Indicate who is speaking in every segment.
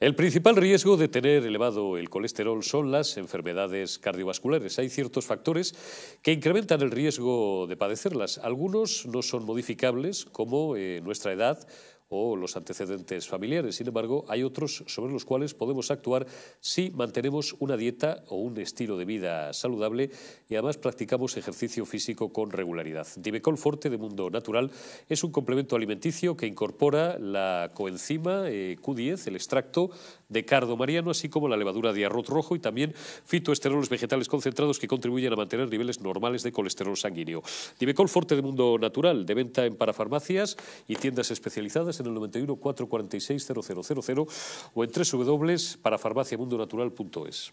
Speaker 1: El principal riesgo de tener elevado el colesterol son las enfermedades cardiovasculares. Hay ciertos factores que incrementan el riesgo de padecerlas. Algunos no son modificables, como eh, nuestra edad o los antecedentes familiares. Sin embargo, hay otros sobre los cuales podemos actuar si mantenemos una dieta o un estilo de vida saludable y además practicamos ejercicio físico con regularidad. Dimecol Forte de Mundo Natural es un complemento alimenticio que incorpora la coenzima eh, Q10, el extracto de cardo mariano, así como la levadura de arroz rojo y también fitoesteroles vegetales concentrados que contribuyen a mantener niveles normales de colesterol sanguíneo. Dibecol Forte de Mundo Natural, de venta en parafarmacias y tiendas especializadas en el 91 446 000 o en www.parafarmaciamundonatural.es.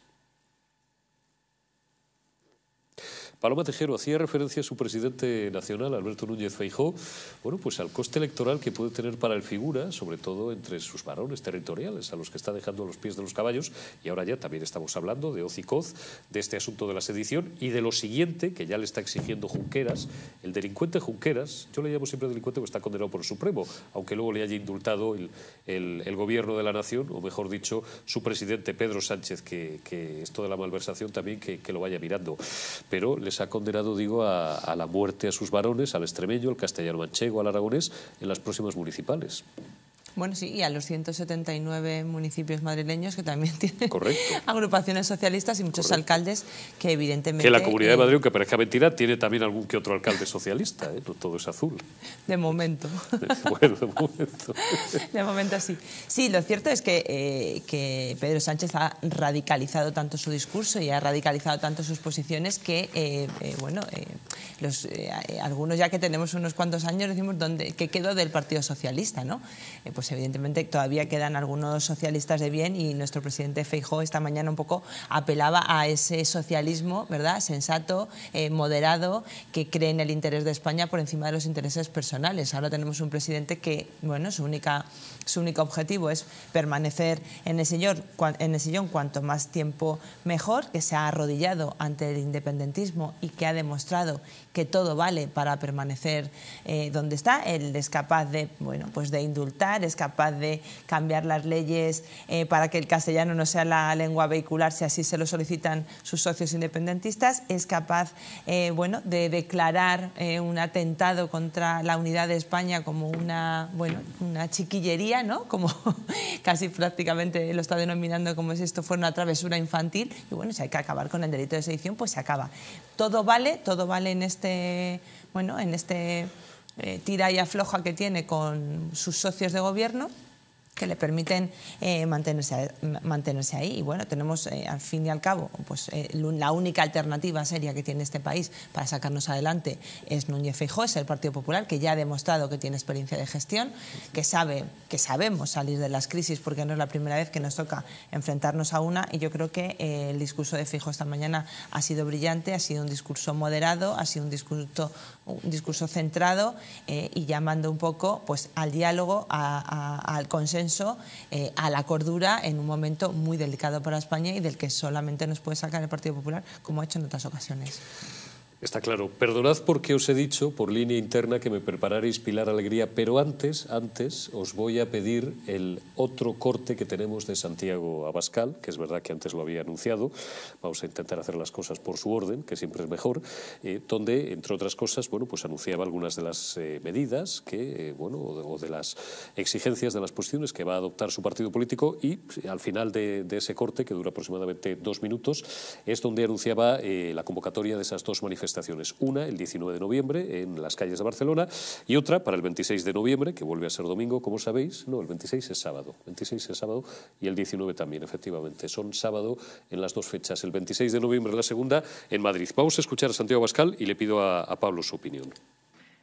Speaker 1: Paloma Tejero hacía referencia a su presidente nacional, Alberto Núñez Feijó, bueno, pues al coste electoral que puede tener para el figura, sobre todo entre sus varones territoriales, a los que está dejando los pies de los caballos. Y ahora ya también estamos hablando de Ozicoz, de este asunto de la sedición y de lo siguiente que ya le está exigiendo Junqueras, el delincuente Junqueras, yo le llamo siempre delincuente porque está condenado por el Supremo, aunque luego le haya indultado el, gobierno de la nación, o mejor dicho, su presidente Pedro Sánchez, que, es toda la malversación también que, que lo vaya mirando. Pero les ha condenado, digo, a, la muerte a sus varones, al extremeño, al castellano manchego, al aragonés, en las próximas municipales.
Speaker 2: Bueno, sí, y a los 179 municipios madrileños que también tienen agrupaciones socialistas y muchos alcaldes que evidentemente... Que la Comunidad de eh, Madrid,
Speaker 1: que parezca mentira, tiene también algún que otro alcalde socialista, ¿eh? todo es azul.
Speaker 2: De momento. de
Speaker 1: momento.
Speaker 2: de sí. Sí, lo cierto es eh, que, Pedro Sánchez ha radicalizado tanto su discurso y ha radicalizado tanto sus posiciones que, bueno, los, algunos ya que tenemos unos cuantos años decimos, ¿dónde, ¿qué quedó del Partido Socialista? ¿no? pues pues, evidentemente todavía quedan algunos socialistas de bien y nuestro presidente Feijóo esta mañana un poco apelaba a ese socialismo, ¿verdad? Sensato, eh, moderado, que cree en el interés de España por encima de los intereses personales. Ahora tenemos un presidente que, bueno, su única su único objetivo es permanecer en el sillón, en el sillón cuanto más tiempo mejor, que se ha arrodillado ante el independentismo y que ha demostrado que todo vale para permanecer eh, donde está. Él es capaz de, bueno, pues de indultar, capaz de cambiar las leyes eh, para que el castellano no sea la lengua vehicular si así se lo solicitan sus socios independentistas, es capaz eh, bueno, de declarar eh, un atentado contra la unidad de España como una, bueno, una chiquillería, ¿no? como casi prácticamente lo está denominando como si esto fuera una travesura infantil. Y bueno, si hay que acabar con el delito de sedición, pues se acaba. Todo vale, todo vale en este, bueno, en este eh, tira y afloja que tiene con sus socios de gobierno que le permiten eh, mantenerse, mantenerse ahí. Y bueno, tenemos eh, al fin y al cabo, pues eh, la única alternativa seria que tiene este país para sacarnos adelante es Núñez fijó es el Partido Popular, que ya ha demostrado que tiene experiencia de gestión, que sabe, que sabemos salir de las crisis porque no es la primera vez que nos toca enfrentarnos a una y yo creo que el discurso de Feijóo esta mañana ha sido brillante, ha sido un discurso moderado, ha sido un discurso, un discurso centrado y llamando un poco pues al diálogo, al consenso eh, a la cordura en un momento muy delicado para España y del que solamente nos puede sacar el Partido Popular, como ha hecho en otras ocasiones.
Speaker 1: Está claro. Perdonad porque os he dicho por línea interna que me prepararéis Pilar Alegría, pero antes, antes os voy a pedir el otro corte que tenemos de Santiago Abascal, que es verdad que antes lo había anunciado. Vamos a intentar hacer las cosas por su orden, que siempre es mejor, eh, donde, entre otras cosas, bueno, pues anunciaba algunas de las eh, medidas que, eh, bueno, o de, las exigencias de las posiciones que va a adoptar su partido político y al final de ese corte, que dura aproximadamente dos minutos, es donde anunciaba la convocatoria de esas dos manifestaciones estaciones, Una el 19 de noviembre en las calles de Barcelona y otra para el 26 de noviembre, que vuelve a ser domingo, como sabéis. No, el 26 es sábado. 26 es sábado y el 19 también, efectivamente. Son sábado en las dos fechas. El 26 de noviembre la segunda en Madrid. Vamos a escuchar a Santiago Bascal y le pido a, a Pablo su
Speaker 3: opinión.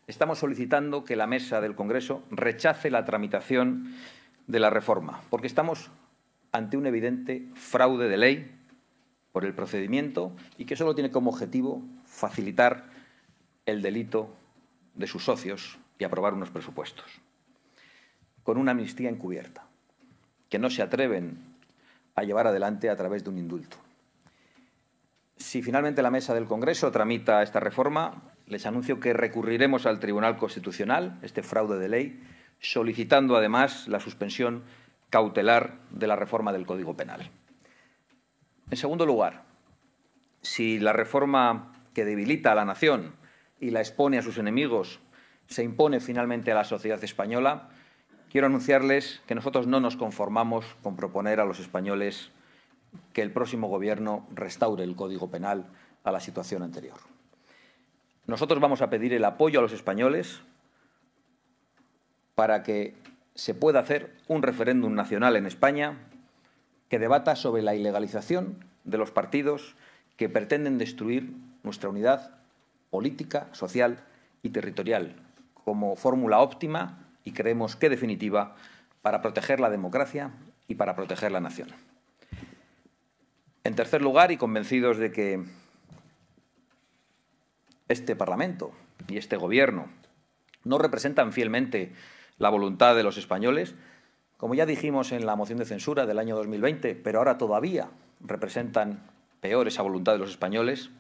Speaker 3: Estamos solicitando que la mesa del Congreso rechace la tramitación de la reforma, porque estamos ante un evidente fraude de ley por el procedimiento y que solo tiene como objetivo facilitar el delito de sus socios y aprobar unos presupuestos. Con una amnistía encubierta, que no se atreven a llevar adelante a través de un indulto. Si finalmente la mesa del Congreso tramita esta reforma, les anuncio que recurriremos al Tribunal Constitucional este fraude de ley, solicitando además la suspensión cautelar de la reforma del Código Penal. En segundo lugar, si la reforma que debilita a la nación y la expone a sus enemigos, se impone finalmente a la sociedad española, quiero anunciarles que nosotros no nos conformamos con proponer a los españoles que el próximo Gobierno restaure el Código Penal a la situación anterior. Nosotros vamos a pedir el apoyo a los españoles para que se pueda hacer un referéndum nacional en España que debata sobre la ilegalización de los partidos que pretenden destruir nuestra unidad política, social y territorial como fórmula óptima y creemos que definitiva para proteger la democracia y para proteger la nación. En tercer lugar, y convencidos de que este Parlamento y este Gobierno no representan fielmente la voluntad de los españoles, como ya dijimos en la moción de censura del año 2020, pero ahora todavía representan peor esa voluntad de los españoles,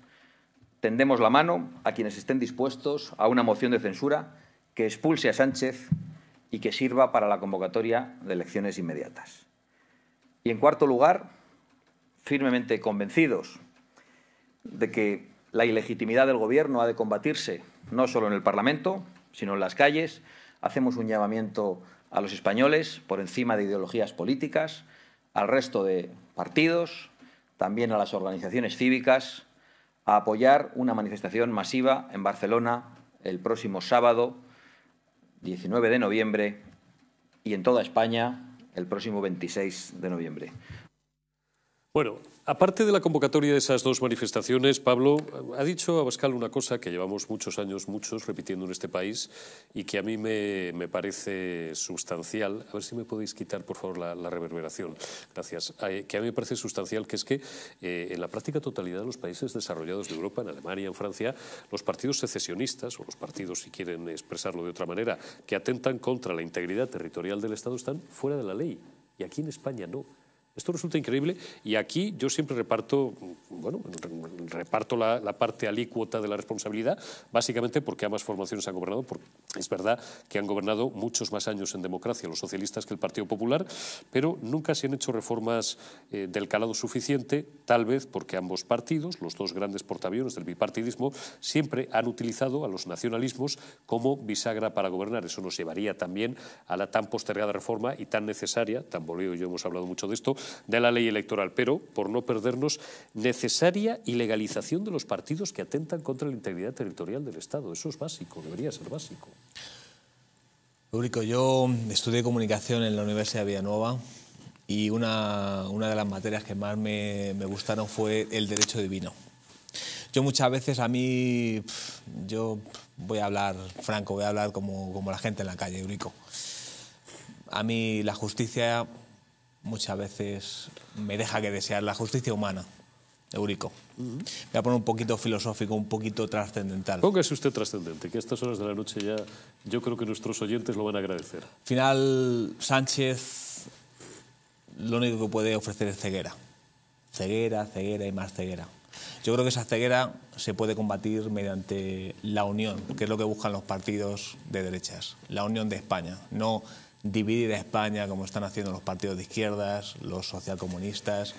Speaker 3: Tendemos la mano a quienes estén dispuestos a una moción de censura que expulse a Sánchez y que sirva para la convocatoria de elecciones inmediatas. Y en cuarto lugar, firmemente convencidos de que la ilegitimidad del Gobierno ha de combatirse no solo en el Parlamento, sino en las calles, hacemos un llamamiento a los españoles por encima de ideologías políticas, al resto de partidos, también a las organizaciones cívicas, a apoyar una manifestación masiva en Barcelona el próximo sábado 19 de noviembre y en toda España el próximo 26 de noviembre. Bueno,
Speaker 1: aparte de la convocatoria de esas dos manifestaciones, Pablo, ha dicho Abascal una cosa que llevamos muchos años, muchos, repitiendo en este país y que a mí me, parece sustancial. A ver si me podéis quitar, por favor, la, reverberación. Gracias. Eh, que a mí me parece sustancial, que es que eh, en la práctica totalidad de los países desarrollados de Europa, en Alemania, en Francia, los partidos secesionistas, o los partidos, si quieren expresarlo de otra manera, que atentan contra la integridad territorial del Estado, están fuera de la ley. Y aquí en España no. Esto resulta increíble y aquí yo siempre reparto, bueno, reparto la, parte alícuota de la responsabilidad, básicamente porque ambas formaciones han gobernado, porque es verdad que han gobernado muchos más años en democracia los socialistas que el Partido Popular, pero nunca se han hecho reformas eh, del calado suficiente, tal vez porque ambos partidos, los dos grandes portaaviones del bipartidismo, siempre han utilizado a los nacionalismos como bisagra para gobernar. Eso nos llevaría también a la tan postergada reforma y tan necesaria, tan bolido yo hemos hablado mucho de esto, de la ley electoral, pero, por no perdernos, necesaria ilegalización de los partidos que atentan contra la integridad territorial del Estado. Eso es básico, debería ser básico.
Speaker 4: Eurico, yo estudié comunicación en la Universidad de Villanueva y una, una de las materias que más me, me gustaron fue el derecho divino. Yo muchas veces a mí, yo voy a hablar franco, voy a hablar como, como la gente en la calle, Eurico. A mí la justicia muchas veces me deja que desear la justicia humana. Eurico. Voy a poner un poquito filosófico, un poquito trascendental. es usted
Speaker 1: trascendente, que a estas horas de la noche ya yo creo que nuestros oyentes lo van a agradecer.
Speaker 4: Final, Sánchez lo único que puede ofrecer es ceguera. Ceguera, ceguera y más ceguera. Yo creo que esa ceguera se puede combatir mediante la unión, que es lo que buscan los partidos de derechas, la unión de España. No dividir a España como están haciendo los partidos de izquierdas, los socialcomunistas.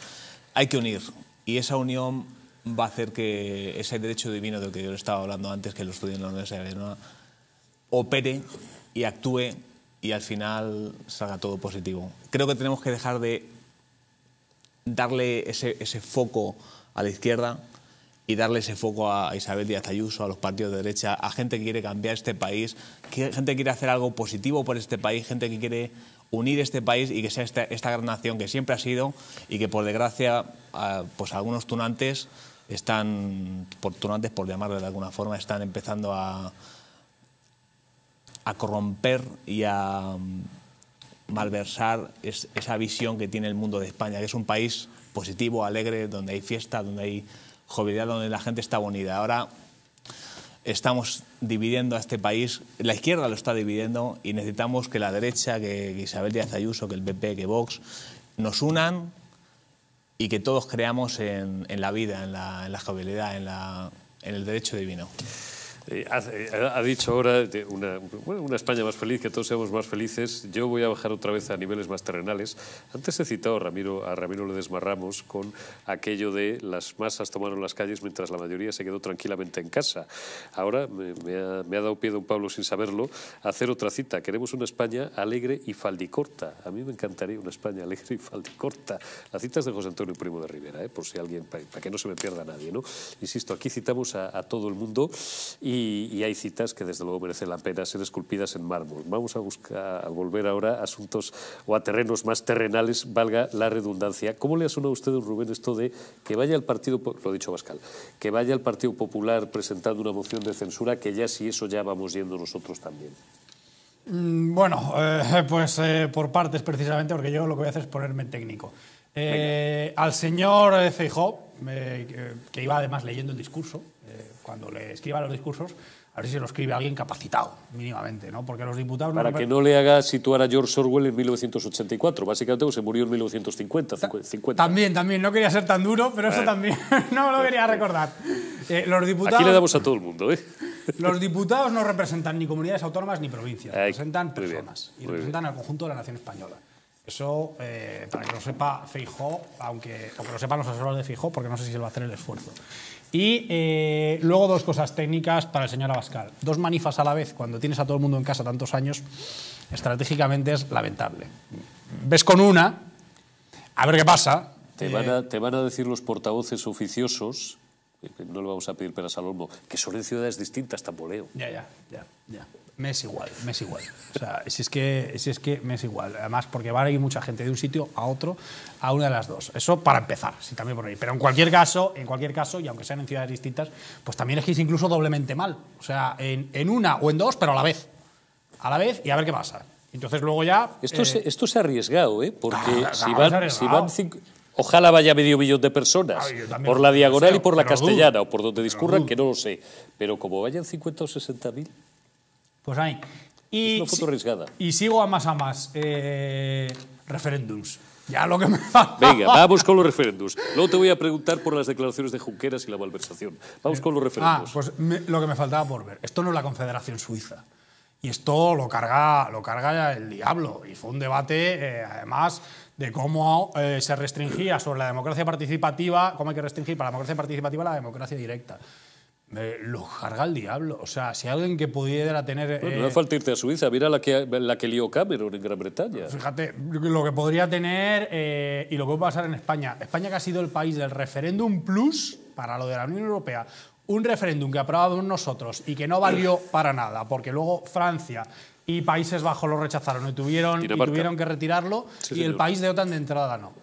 Speaker 4: Hay que unir y esa unión va a hacer que ese derecho divino del que yo estaba hablando antes, que lo estudié en la Universidad de opere y actúe y al final salga todo positivo. Creo que tenemos que dejar de darle ese foco a la izquierda y darle ese foco a Isabel Díaz Ayuso, a los partidos de derecha, a gente que quiere cambiar este país, gente que quiere hacer algo positivo por este país, gente que quiere unir este país y que sea esta, esta gran nación que siempre ha sido y que por desgracia pues algunos tunantes están, por tunantes por llamarlo de alguna forma, están empezando a, a corromper y a mm, malversar esa visión que tiene el mundo de España, que es un país positivo, alegre, donde hay fiesta, donde hay jovialidad donde la gente estaba unida. Ahora estamos dividiendo a este país, la izquierda lo está dividiendo y necesitamos que la derecha, que Isabel Díaz Ayuso, que el PP, que Vox, nos unan y que todos creamos en, la vida, en la, en jovialidad, en el derecho divino. Eh, eh,
Speaker 1: ha, dicho ahora de una, España más feliz, que todos seamos más felices. Yo voy a bajar otra vez a niveles más terrenales. Antes he citado a Ramiro, a Ramiro le desmarramos con aquello de las masas tomaron las calles mientras la mayoría se quedó tranquilamente en casa. Ahora me, ha, dado pie don Pablo sin saberlo a hacer otra cita. Queremos una España alegre y faldicorta. A mí me encantaría una España alegre y faldicorta. La cita es de José Antonio Primo de Rivera, eh, por si alguien, para, que no se me pierda nadie. ¿no? Insisto, aquí citamos a, a todo el mundo y y, hay citas que desde luego merecen la pena ser esculpidas en mármol. Vamos a buscar, volver ahora a asuntos o a terrenos más terrenales, valga la redundancia. ¿Cómo le ha a usted, Rubén, esto de que vaya el Partido, lo dicho que vaya al Partido Popular presentando una moción de censura que ya si eso ya vamos yendo nosotros también?
Speaker 5: Mm, bueno, eh, pues eh, por partes precisamente, porque yo lo que voy a hacer es ponerme técnico. Eh, al señor Feijó, que iba además leyendo el discurso, cuando le escriba los discursos, a ver si se lo escribe alguien capacitado, mínimamente, ¿no? Porque los diputados... Para que no le
Speaker 1: haga situar a George Orwell en 1984, básicamente se murió en 1950.
Speaker 5: También, también, no quería ser tan duro, pero eso ah. también no lo quería recordar. Eh, los diputados... Aquí le damos
Speaker 1: a todo el mundo, ¿eh? Los
Speaker 5: diputados no representan ni comunidades autónomas ni provincias, representan personas y representan al conjunto de la nación española. Eso, eh, para que lo sepa Feijó, aunque, lo sepan los asesores de Feijó, porque no sé si se va a hacer el esfuerzo. Y eh, luego dos cosas técnicas para el señor Abascal. Dos manifas a la vez, cuando tienes a todo el mundo en casa tantos años, estratégicamente es lamentable. Ves con una, a ver qué pasa.
Speaker 1: Te, van, a, decir los portavoces oficiosos, no le vamos a pedir peras al olmo, que son en ciudades distintas, tamboleo.
Speaker 5: Ya, ya, ya. ya. Me es igual, me es igual. O sea, si es que, si es que me es igual. Además, porque va a ir mucha gente de un sitio a otro, a una de las dos. Eso para empezar, si también por ahí. Pero en cualquier caso, en cualquier caso, y aunque sean en ciudades distintas, pues también es que es incluso doblemente mal. O sea, en, una o en dos, pero a la vez. A la vez y a ver qué pasa. Entonces luego ya... Esto, se, eh,
Speaker 1: ha arriesgado, ¿eh? Porque si, van, Ojalá vaya medio millón de personas
Speaker 5: por la diagonal y por la castellana,
Speaker 1: o por donde discurran, que no lo sé. Pero como vayan 50 o 60 mil...
Speaker 5: Pues ahí. Y, una foto arriesgada. Y sigo a más a más. Eh, referéndums. Ya lo que me
Speaker 1: falta. Venga, vamos con los referéndums. Luego te voy a preguntar por las declaraciones de Junqueras y la malversación. Vamos con los eh, referéndums. Ah,
Speaker 5: pues lo que me faltaba por ver. Esto no es la Confederación Suiza. Y esto lo carga, lo carga el diablo. Y fue un debate, eh, además, de cómo se restringía sobre la democracia participativa, cómo hay que restringir para la democracia participativa la democracia directa. Eh, lo carga el diablo. O sea, si alguien que pudiera tener... eh, no
Speaker 1: falta irte a Suiza, mira la que, la que lió Cameron en Gran Bretaña.
Speaker 5: Fíjate, lo que podría tener eh, y lo que va a pasar en España. España que ha sido el país del referéndum plus para lo de la Unión Europea. Un referéndum que aprobamos nosotros y que no valió para nada, porque luego Francia y Países Bajos lo rechazaron y tuvieron, tuvieron que retirarlo y el país de OTAN de entrada no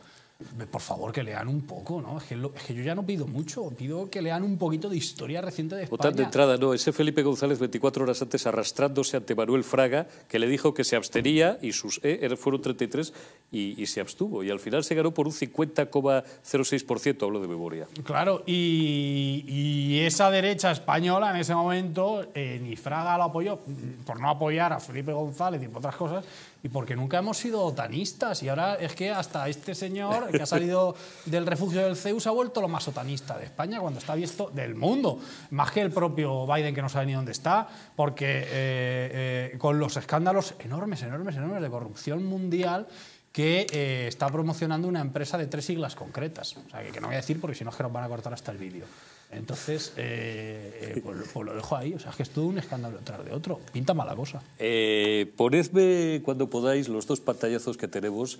Speaker 5: por favor, que lean un poco, ¿no? Es que, yo ya no pido mucho, pido que lean un poquito de historia reciente de España. de
Speaker 1: entrada, no, ese Felipe González 24 horas antes arrastrándose ante Manuel Fraga, que le dijo que se abstenía y sus E fueron 33 y, y, se abstuvo. Y al final se ganó por un 50,06%, hablo de memoria.
Speaker 5: Claro, y, esa derecha española en ese momento eh, ni Fraga lo apoyó por no apoyar a Felipe González y por otras cosas, y porque nunca hemos sido otanistas. Y ahora es que hasta este señor que ha salido del refugio del CEUS se ha vuelto lo más otanista de España cuando está visto del mundo. Más que el propio Biden que no sabe ni dónde está, porque eh, eh, con los escándalos enormes, enormes, enormes de corrupción mundial que eh, está promocionando una empresa de tres siglas concretas. O sea, que, que no voy a decir porque si no es que nos van a cortar hasta el vídeo. Entonces, eh, eh, pues, pues, lo dejo ahí. O sea, es que es todo un escándalo tras de otro. Pinta mala cosa.
Speaker 1: Eh, ponedme, cuando podáis, los dos pantallazos que tenemos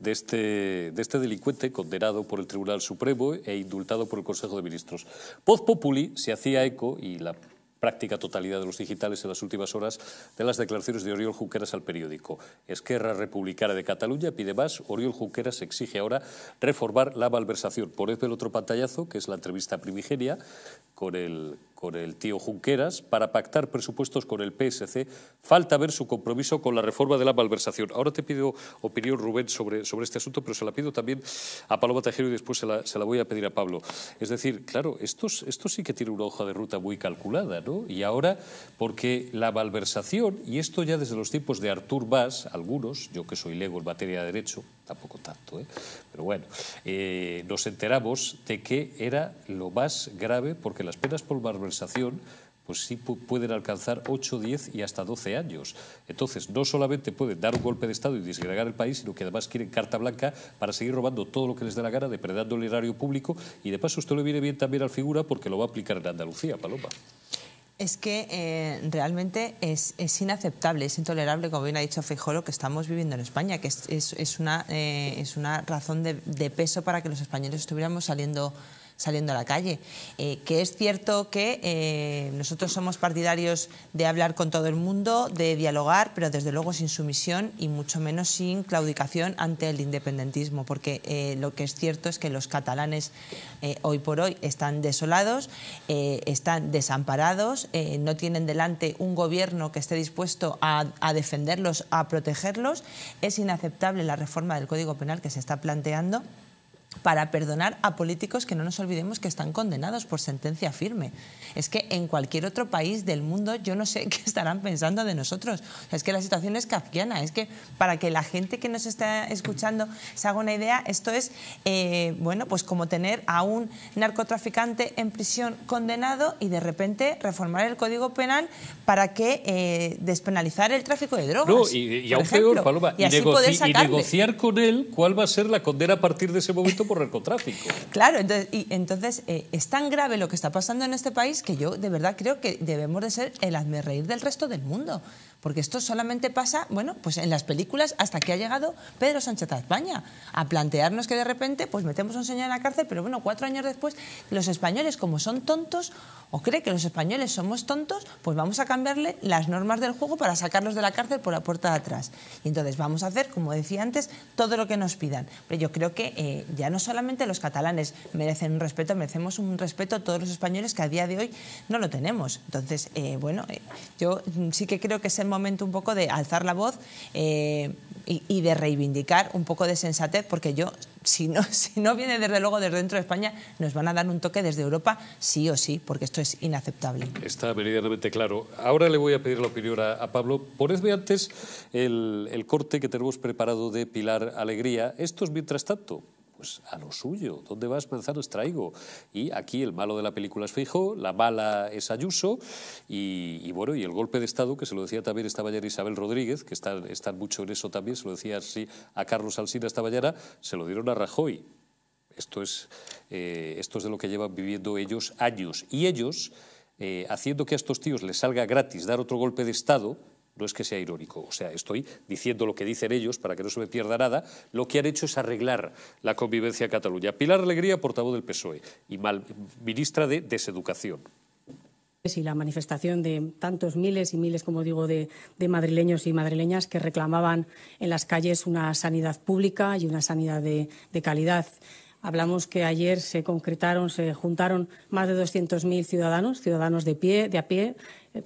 Speaker 1: de este, de este delincuente condenado por el Tribunal Supremo e indultado por el Consejo de Ministros. Voz Populi se hacía eco y la práctica totalidad de los digitales en las últimas horas de las declaraciones de Oriol Junqueras al periódico. Esquerra Republicana de Cataluña pide más. Oriol Junqueras exige ahora reformar la malversación. eso el otro pantallazo, que es la entrevista primigenia con el con el tío Junqueras para pactar presupuestos con el PSC. Falta ver su compromiso con la reforma de la malversación. Ahora te pido opinión, Rubén, sobre, sobre este asunto, pero se la pido también a Paloma Tejero y después se la, voy a pedir a Pablo. Es decir, claro, esto, esto sí que tiene una hoja de ruta muy calculada, ¿no? Y ahora, porque la malversación, y esto ya desde los tiempos de Artur Mas, algunos, yo que soy lego en materia de derecho, tampoco tanto, ¿eh? pero bueno, eh, nos enteramos de que era lo más grave porque las penas por malversación pues sí pueden alcanzar 8, 10 y hasta 12 años. Entonces, no solamente pueden dar un golpe de Estado y disgregar el país, sino que además quieren carta blanca para seguir robando todo lo que les dé la gana, depredando el erario público. Y de paso, usted le viene bien también al figura porque lo va a aplicar en Andalucía, Paloma.
Speaker 2: Es que eh, realmente es, inaceptable, es intolerable, como bien ha dicho Feijó, lo que estamos viviendo en España, que es, una, eh, es una razón de, de, peso para que los españoles estuviéramos saliendo saliendo a la calle. Eh, que es cierto que eh, nosotros somos partidarios de hablar con todo el mundo, de dialogar, pero desde luego sin sumisión y mucho menos sin claudicación ante el independentismo, porque eh, lo que es cierto es que los catalanes hoy por hoy están desolados, están desamparados, no tienen delante un gobierno que esté dispuesto a defenderlos, a protegerlos. Es inaceptable la reforma del Código Penal que se está planteando para perdonar a políticos que no nos olvidemos que están condenados por sentencia firme. Es que en cualquier otro país del mundo yo no sé qué estarán pensando de nosotros. es que la situación es kafkiana. Es que para que la gente que nos está escuchando se haga una idea, esto es, eh, bueno, pues como tener a un narcotraficante en prisión condenado y de repente reformar el Código Penal para que eh, despenalizar el tráfico de drogas. No, y, aún peor, Paloma, y negociar
Speaker 1: con él cuál va a ser la condena a partir de ese momento por narcotráfico.
Speaker 2: Claro, entonces, y, entonces eh, es tan grave lo que está pasando en este país que yo de verdad creo que debemos de ser el hazme reír del resto del mundo. Porque esto solamente pasa, bueno, pues en las películas hasta que ha llegado Pedro Sánchez a España a plantearnos que de repente pues metemos un señor en la cárcel, pero bueno, cuatro años después los españoles como son tontos o cree que los españoles somos tontos, pues vamos a cambiarle las normas del juego para sacarlos de la cárcel por la puerta de atrás. Y entonces vamos a hacer, como decía antes, todo lo que nos pidan. Pero yo creo que eh, ya no solamente los catalanes merecen un respeto, merecemos un respeto a todos los españoles que a día de hoy no lo tenemos. Entonces, eh, bueno, eh, yo mm, sí que creo que se momento un poco de alzar la voz eh, y, de reivindicar un poco de sensatez, porque yo, si no, si no viene desde luego desde dentro de España, nos van a dar un toque desde Europa sí o sí, porque esto es inaceptable.
Speaker 1: Está meridianamente claro. Ahora le voy a pedir la opinión a, Pablo. Ponedme antes el, el corte que tenemos preparado de Pilar Alegría. Esto es mientras tanto. Pues, a lo suyo, ¿dónde vas pensando? Traigo. Y aquí el malo de la película es Fijo, la mala es Ayuso, y, bueno, y el golpe de Estado, que se lo decía también estaba mañana Isabel Rodríguez, que está mucho en eso también, se lo decía así a Carlos Alsina esta mañana, se lo dieron a Rajoy. Esto es, eh, esto es de lo que llevan viviendo ellos años. Y ellos, eh, haciendo que a estos tíos les salga gratis dar otro golpe de Estado, no es que sea irónico, o sea, estoy diciendo lo que dicen ellos para que no se me pierda nada. Lo que han hecho es arreglar la convivencia en Cataluña. Pilar Alegría, portavoz del PSOE y ministra de Deseducación
Speaker 6: Sí, la manifestación de tantos miles y miles, como digo, de, madrileños y madrileñas que reclamaban en las calles una sanidad pública y una sanidad de, calidad. Hablamos que ayer se concretaron, se juntaron más de 200.000 ciudadanos, ciudadanos de pie, de a pie,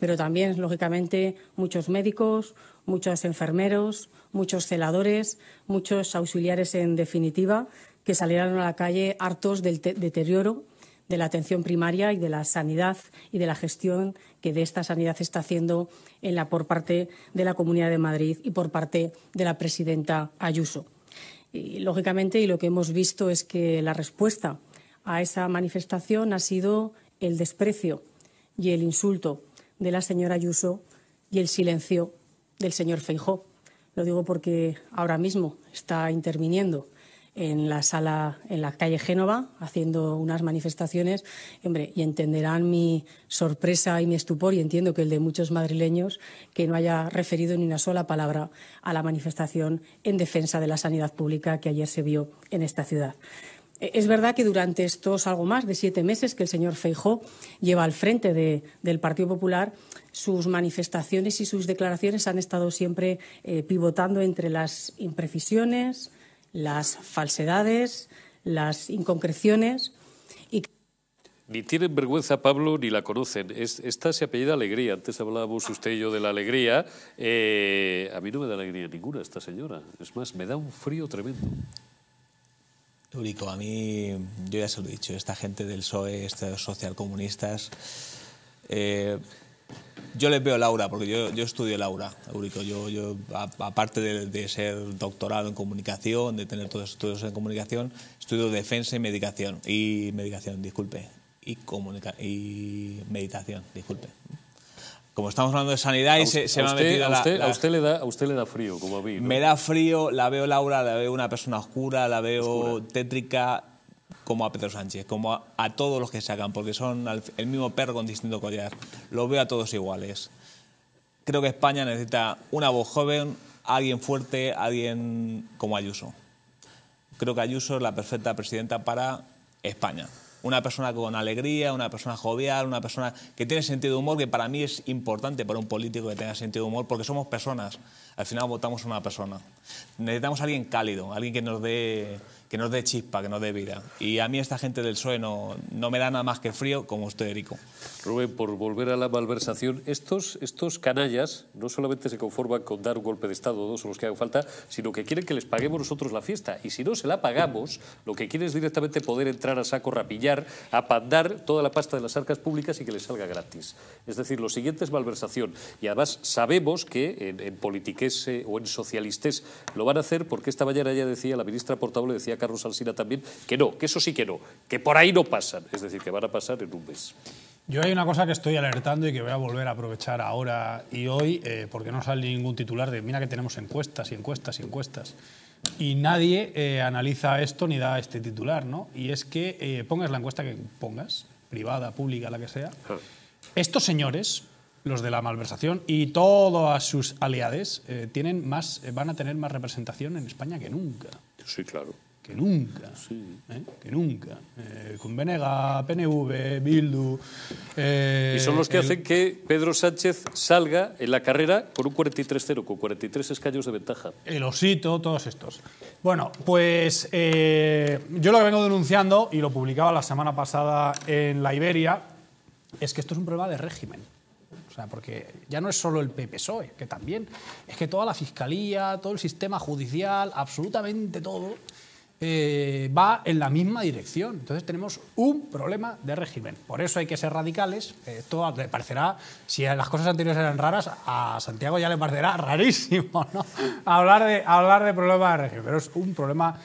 Speaker 6: pero también, lógicamente, muchos médicos, muchos enfermeros, muchos celadores, muchos auxiliares en definitiva, que salieron a la calle hartos del deterioro de la atención primaria y de la sanidad y de la gestión que de esta sanidad está haciendo por parte de la Comunidad de Madrid y por parte de la presidenta Ayuso. Y, lógicamente, y lo que hemos visto es que la respuesta a esa manifestación ha sido el desprecio y el insulto de la señora Ayuso y el silencio del señor Feijó. Lo digo porque ahora mismo está interviniendo en la en la calle Génova, haciendo unas manifestaciones. y entenderán mi sorpresa y mi estupor, y entiendo que el de muchos madrileños, que no haya referido ni una sola palabra a la manifestación en defensa de la sanidad pública que ayer se vio en esta ciudad. Eh, es verdad que durante estos algo más de siete meses que el señor Feijó lleva al frente de, del Partido Popular, sus manifestaciones y sus declaraciones han estado siempre eh, pivotando entre las imprecisiones, las falsedades, las inconcreciones.
Speaker 1: Ni tienen vergüenza, Pablo, ni la conocen. Es, esta se apellida Alegría. Antes hablábamos usted y yo de la alegría. Eh, a mí no me da alegría ninguna esta señora. Es más, me da un
Speaker 4: frío tremendo. Eurico, a mí, yo ya se lo he dicho, esta gente del PSOE, estos socialcomunistas, eh, yo les veo Laura, porque yo, yo estudio Laura, Eurico. Yo, yo aparte de, ser doctorado en comunicación, de tener todos estudios en comunicación, estudio defensa y medicación. Y medicación, disculpe. Y, comunica y meditación, disculpe como estamos hablando de sanidad y se, se me ha metido a, a usted le da frío como a mí me da frío la veo Laura la veo una persona oscura la veo tétrica como a Pedro Sánchez como a, todos los que sacan porque son el mismo perro con distinto collar los veo a todos iguales creo que España necesita una voz joven alguien fuerte alguien como Ayuso creo que Ayuso es la perfecta presidenta para España una persona con alegría, una persona jovial, una persona que tiene sentido de humor, que para mí es importante para un político que tenga sentido de humor, porque somos personas. Al final votamos una persona. Necesitamos a alguien cálido, alguien que nos dé que nos dé chispa, que nos dé vida. Y a mí esta gente del PSOE no, me da nada más que frío como usted, Erico.
Speaker 1: Rubén, por volver a la malversación, estos, estos canallas no solamente se conforman con dar un golpe de Estado, dos o los que hagan falta, sino que quieren que les paguemos nosotros la fiesta. Y si no se la pagamos, lo que quieren es directamente poder entrar a saco, rapillar, apandar toda la pasta de las arcas públicas y que les salga gratis. Es decir, lo siguiente es malversación. Y además sabemos que en, politiquese eh, o en socialistes lo van a hacer porque esta mañana ya decía, la ministra Portable decía Carlos Alsina también, que no, que eso sí que no, que por ahí no pasan, es decir, que van a pasar en un mes.
Speaker 5: Yo hay una cosa que estoy alertando y que voy a volver a aprovechar ahora y hoy, eh, porque no sale ningún titular de, mira que tenemos encuestas y encuestas y encuestas. Y nadie eh, analiza esto ni da este titular, ¿no? Y es que eh, pongas la encuesta que pongas, privada, pública, la que sea, ah. estos señores, los de la malversación y todas sus aliades, tienen más, van a tener más representación en España que nunca. Sí, claro que nunca, ¿eh? que nunca. Eh, con benega PNV, Bildu. Eh, y son los que hacen
Speaker 1: que Pedro Sánchez salga en la carrera por un 43-0, con 43 escaños de ventaja.
Speaker 5: El Osito, todos estos. Bueno, pues eh, yo lo que vengo denunciando, y lo publicaba la semana pasada en La Iberia, es que esto es un problema de régimen O sea, porque ya no es solo el PPSOE, que también, es que toda la fiscalía, todo el sistema judicial, absolutamente todo, eh, va en la misma dirección. Entonces tenemos un problema de régimen. Por eso hay que ser radicales. Esto le parecerá, si las cosas anteriores eran raras, a Santiago ya le parecerá rarísimo hablar, de, hablar de problema de régimen, pero es un problema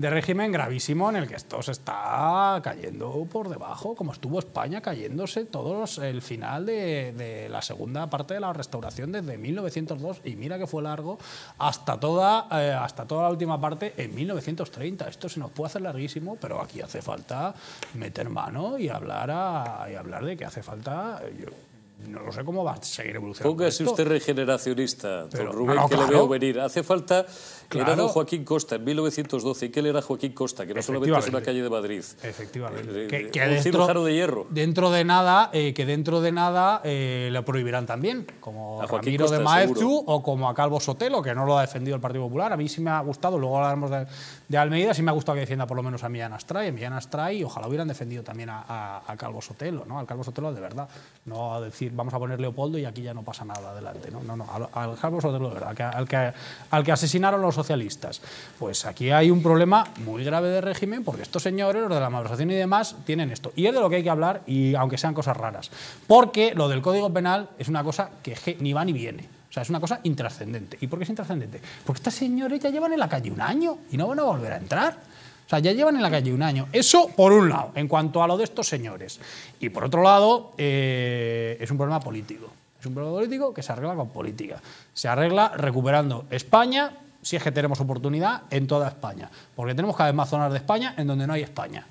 Speaker 5: de régimen gravísimo en el que esto se está cayendo por debajo, como estuvo España cayéndose todos el final de, la segunda parte de la restauración desde 1902, y mira que fue largo, hasta toda, eh, hasta toda la última parte en 1930. Esto se nos puede hacer larguísimo, pero aquí hace falta meter mano y hablar, a, y hablar de que hace falta... Eh, no lo sé cómo va a seguir evolucionando. Póngase usted
Speaker 1: regeneracionista, Rubén, que le veo venir. Hace falta. Claro. Era Joaquín Costa en 1912. ¿Y qué le era Joaquín Costa? Que no solamente es una calle de Madrid.
Speaker 4: Efectivamente.
Speaker 1: Eh, que, eh, dentro, de
Speaker 5: hierro. Dentro de nada, eh, que dentro de nada le prohibirán también. Como a de Maestu o como a Calvo Sotelo, que no lo ha defendido el Partido Popular. A mí sí me ha gustado, luego hablaremos de, Almeida, sí me ha gustado que defienda por lo menos a Millán Astray. A Millán Astray, ojalá hubieran defendido también a, Calvo Sotelo, ¿no? Al Calvo Sotelo de verdad. No a decir vamos a poner Leopoldo y aquí ya no pasa nada adelante. No, no, no al, al, que, al, que, asesinaron los socialistas. Pues aquí hay un problema muy grave de régimen porque estos señores, los de la malversación y demás, tienen esto. Y es de lo que hay que hablar, y aunque sean cosas raras. Porque lo del Código Penal es una cosa que ni va ni viene. O sea, es una cosa intrascendente. ¿Y por qué es intrascendente? Porque estas señores ya llevan en la calle un año y no van a volver a entrar. O sea, ya llevan en la calle un año. Eso por un lado, en cuanto a lo de estos señores. Y por otro lado, eh, es un problema político. Es un problema político que se arregla con política. Se arregla recuperando España, si es que tenemos oportunidad, en toda España. Porque tenemos cada vez más zonas de España en donde no hay España.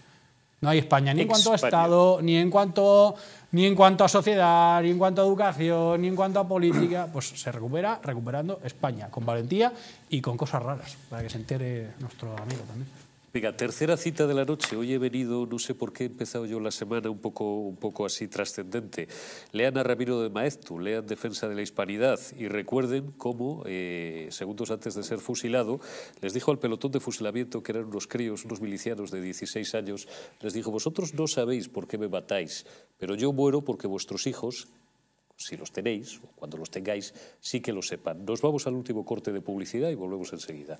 Speaker 5: No hay España ni en cuanto a Estado, ni en cuanto, ni en cuanto a sociedad, ni en cuanto a educación, ni en cuanto a política. Pues se recupera recuperando España, con valentía y con cosas raras, para que se entere nuestro amigo también.
Speaker 1: Venga, tercera cita de la noche. Hoy he venido, no sé por qué he empezado yo la semana un poco, un poco así trascendente. Lean a Ramiro de Maeztu, lean Defensa de la Hispanidad y recuerden cómo, eh, segundos antes de ser fusilado, les dijo al pelotón de fusilamiento, que eran unos críos, unos milicianos de 16 años, les dijo, vosotros no sabéis por qué me matáis, pero yo muero porque vuestros hijos si los tenéis o cuando los tengáis, sí que lo sepan. Nos vamos al último corte de publicidad y volvemos enseguida.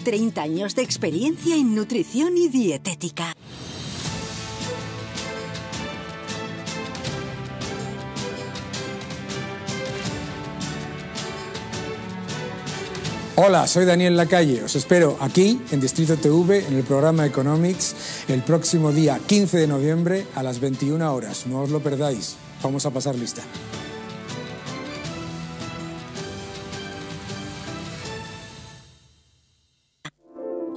Speaker 7: 30 años de experiencia en nutrición y dietética.
Speaker 5: Hola, soy Daniel Lacalle. Os espero aquí en Distrito TV en el programa Economics el próximo día 15 de noviembre a las 21 horas. No os lo perdáis. Vamos a pasar
Speaker 7: lista.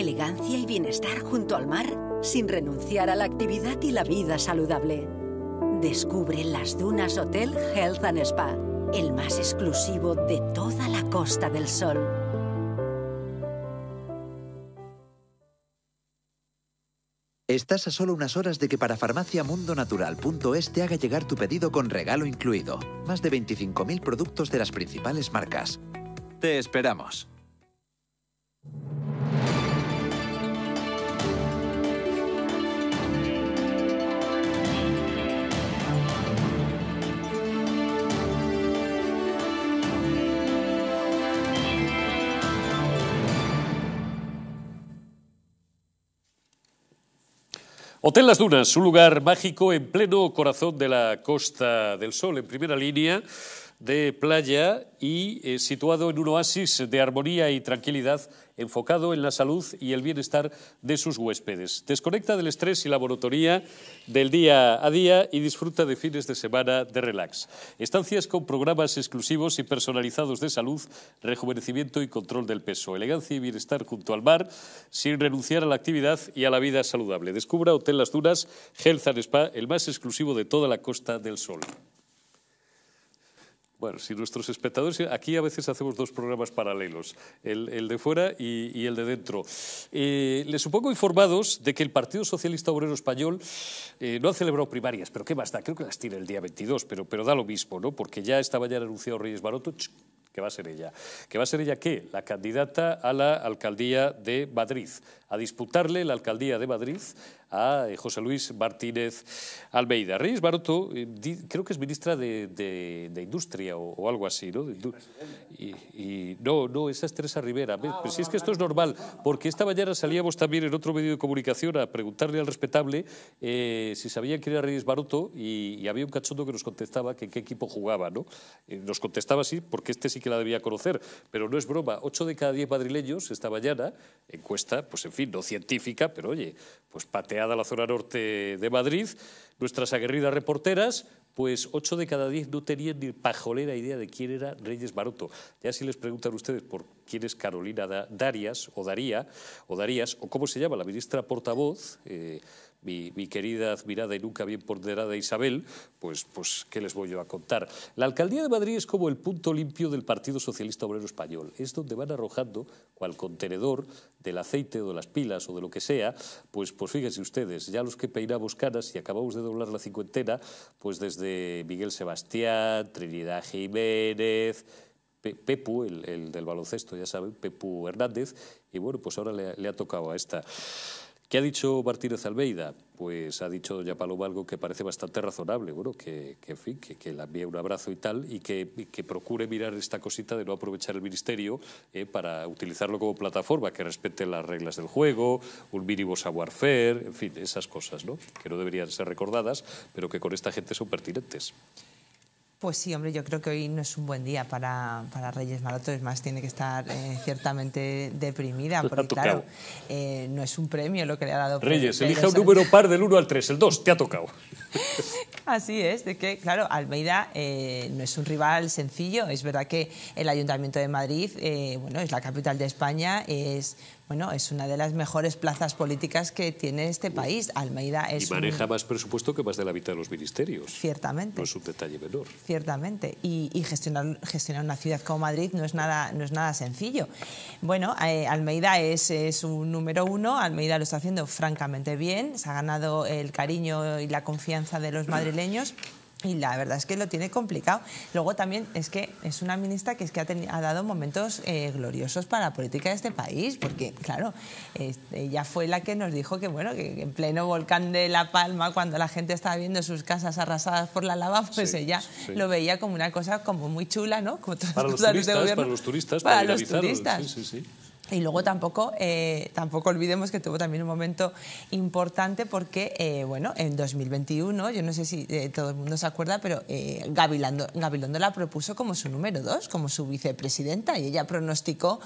Speaker 7: Elegancia y bienestar junto al mar sin renunciar a la actividad y la vida saludable. Descubre las Dunas Hotel Health Spa, el más exclusivo de toda la Costa del Sol.
Speaker 3: Estás a solo unas horas de que para farmaciamundonatural.es te haga llegar tu pedido con regalo incluido. Más de 25.000 productos de las principales marcas. Te esperamos.
Speaker 1: Hotel Las Dunas, un lugar mágico en pleno corazón de la Costa del Sol, en primera línea de playa y eh, situado en un oasis de armonía y tranquilidad enfocado en la salud y el bienestar de sus huéspedes. Desconecta del estrés y la monotonía del día a día y disfruta de fines de semana de relax. Estancias con programas exclusivos y personalizados de salud, rejuvenecimiento y control del peso, elegancia y bienestar junto al mar, sin renunciar a la actividad y a la vida saludable. Descubra Hotel Las Dunas Health and Spa, el más exclusivo de toda la Costa del Sol. Bueno, si nuestros espectadores, aquí a veces hacemos dos programas paralelos, el, de fuera y, el de dentro. Eh, les supongo informados de que el Partido Socialista Obrero Español eh, no ha celebrado primarias, pero ¿qué más da? Creo que las tiene el día 22, pero, pero da lo mismo, ¿no? Porque ya estaba ya ha anunciado Reyes Baroto, que va a ser ella. ¿Que va a ser ella qué? La candidata a la alcaldía de Madrid, a disputarle la alcaldía de Madrid a eh, José Luis Martínez Almeida. Reyes Baroto, eh, creo que es ministra de, Industria o, algo así, ¿no? y, no, no, esa es Teresa Rivera. Ah, pero pues si es que esto es normal, porque esta mañana salíamos también en otro medio de comunicación a preguntarle al respetable eh, si sabía quién era Reyes Baroto y, había un cachondo que nos contestaba que en qué equipo jugaba, ¿no? nos contestaba así porque este sí que la debía conocer. Pero no es broma, 8 de cada 10 madrileños esta mañana, encuesta, pues en fin, no científica, pero oye, pues patea a la zona norte de Madrid, nuestras aguerridas reporteras, pues 8 de cada 10 no tenían ni pajolera idea de quién era Reyes Maroto. Ya si les preguntan ustedes por quién es Carolina Darias o Daría, o Darías, o cómo se llama la ministra portavoz, eh, mi, querida, admirada y nunca bien ponderada Isabel, pues, pues, ¿qué les voy yo a contar? La alcaldía de Madrid es como el punto limpio del Partido Socialista Obrero Español. Es donde van arrojando, cual contenedor del aceite o de las pilas o de lo que sea, pues, pues fíjense ustedes, ya los que peinamos canas y acabamos de doblar la cincuentena, pues desde Miguel Sebastián, Trinidad Jiménez, Pepu, el, del baloncesto, ya saben, Pepu Hernández, y bueno, pues ahora le ha tocado a esta. ¿Qué ha dicho Martínez Almeida? Pues ha dicho doña Paloma algo que parece bastante razonable, bueno, que, que en le envíe un abrazo y tal, y que, procure mirar esta cosita de no aprovechar el ministerio eh, para utilizarlo como plataforma, que respete las reglas del juego, un mínimo savoir-faire, en fin, esas cosas, ¿no? Que no deberían ser recordadas, pero que con esta gente son pertinentes.
Speaker 2: Pues sí, hombre, yo creo que hoy no es un buen día para, para Reyes Maroto, es más, tiene que estar eh, ciertamente deprimida, porque claro, eh, no es un premio lo que le ha dado. Reyes, elija un número
Speaker 1: par del 1 al 3, el 2, te ha tocado.
Speaker 2: Así es, de que, claro, Almeida eh, no es un rival sencillo, es verdad que el Ayuntamiento de Madrid, bueno, es la capital de España, es bueno, es una de las mejores plazas políticas que tiene este país. Almeida es... Y maneja
Speaker 1: más presupuesto que más de la mitad de los ministerios.
Speaker 2: Ciertamente.
Speaker 1: No es un detalle menor.
Speaker 2: Ciertamente. Y, gestionar, una ciudad como Madrid no es nada, no es nada sencillo. Bueno, eh, Almeida es, es, un número uno, Almeida lo está haciendo francamente bien, se ha ganado el cariño y la confianza de los madrileños. Y la verdad es que lo tiene complicado. Luego también es que es una ministra que es que ha, dado momentos eh, gloriosos para la política de este país, porque claro, ella fue la que nos dijo que bueno, que en pleno volcán de La Palma, cuando la gente estaba viendo sus casas arrasadas por la lava, pues ella lo veía como una cosa como muy chula, ¿no? Como todas para, los turistas, para los
Speaker 1: turistas, para, los Sí,
Speaker 2: y luego tampoco, eh, tampoco olvidemos que tuvo también un momento importante porque, eh, bueno, en 2021, yo no sé si eh, todo el mundo se acuerda, pero Gabilondo, Gabilondo, la propuso como su número dos, como su vicepresidenta, y ella pronosticó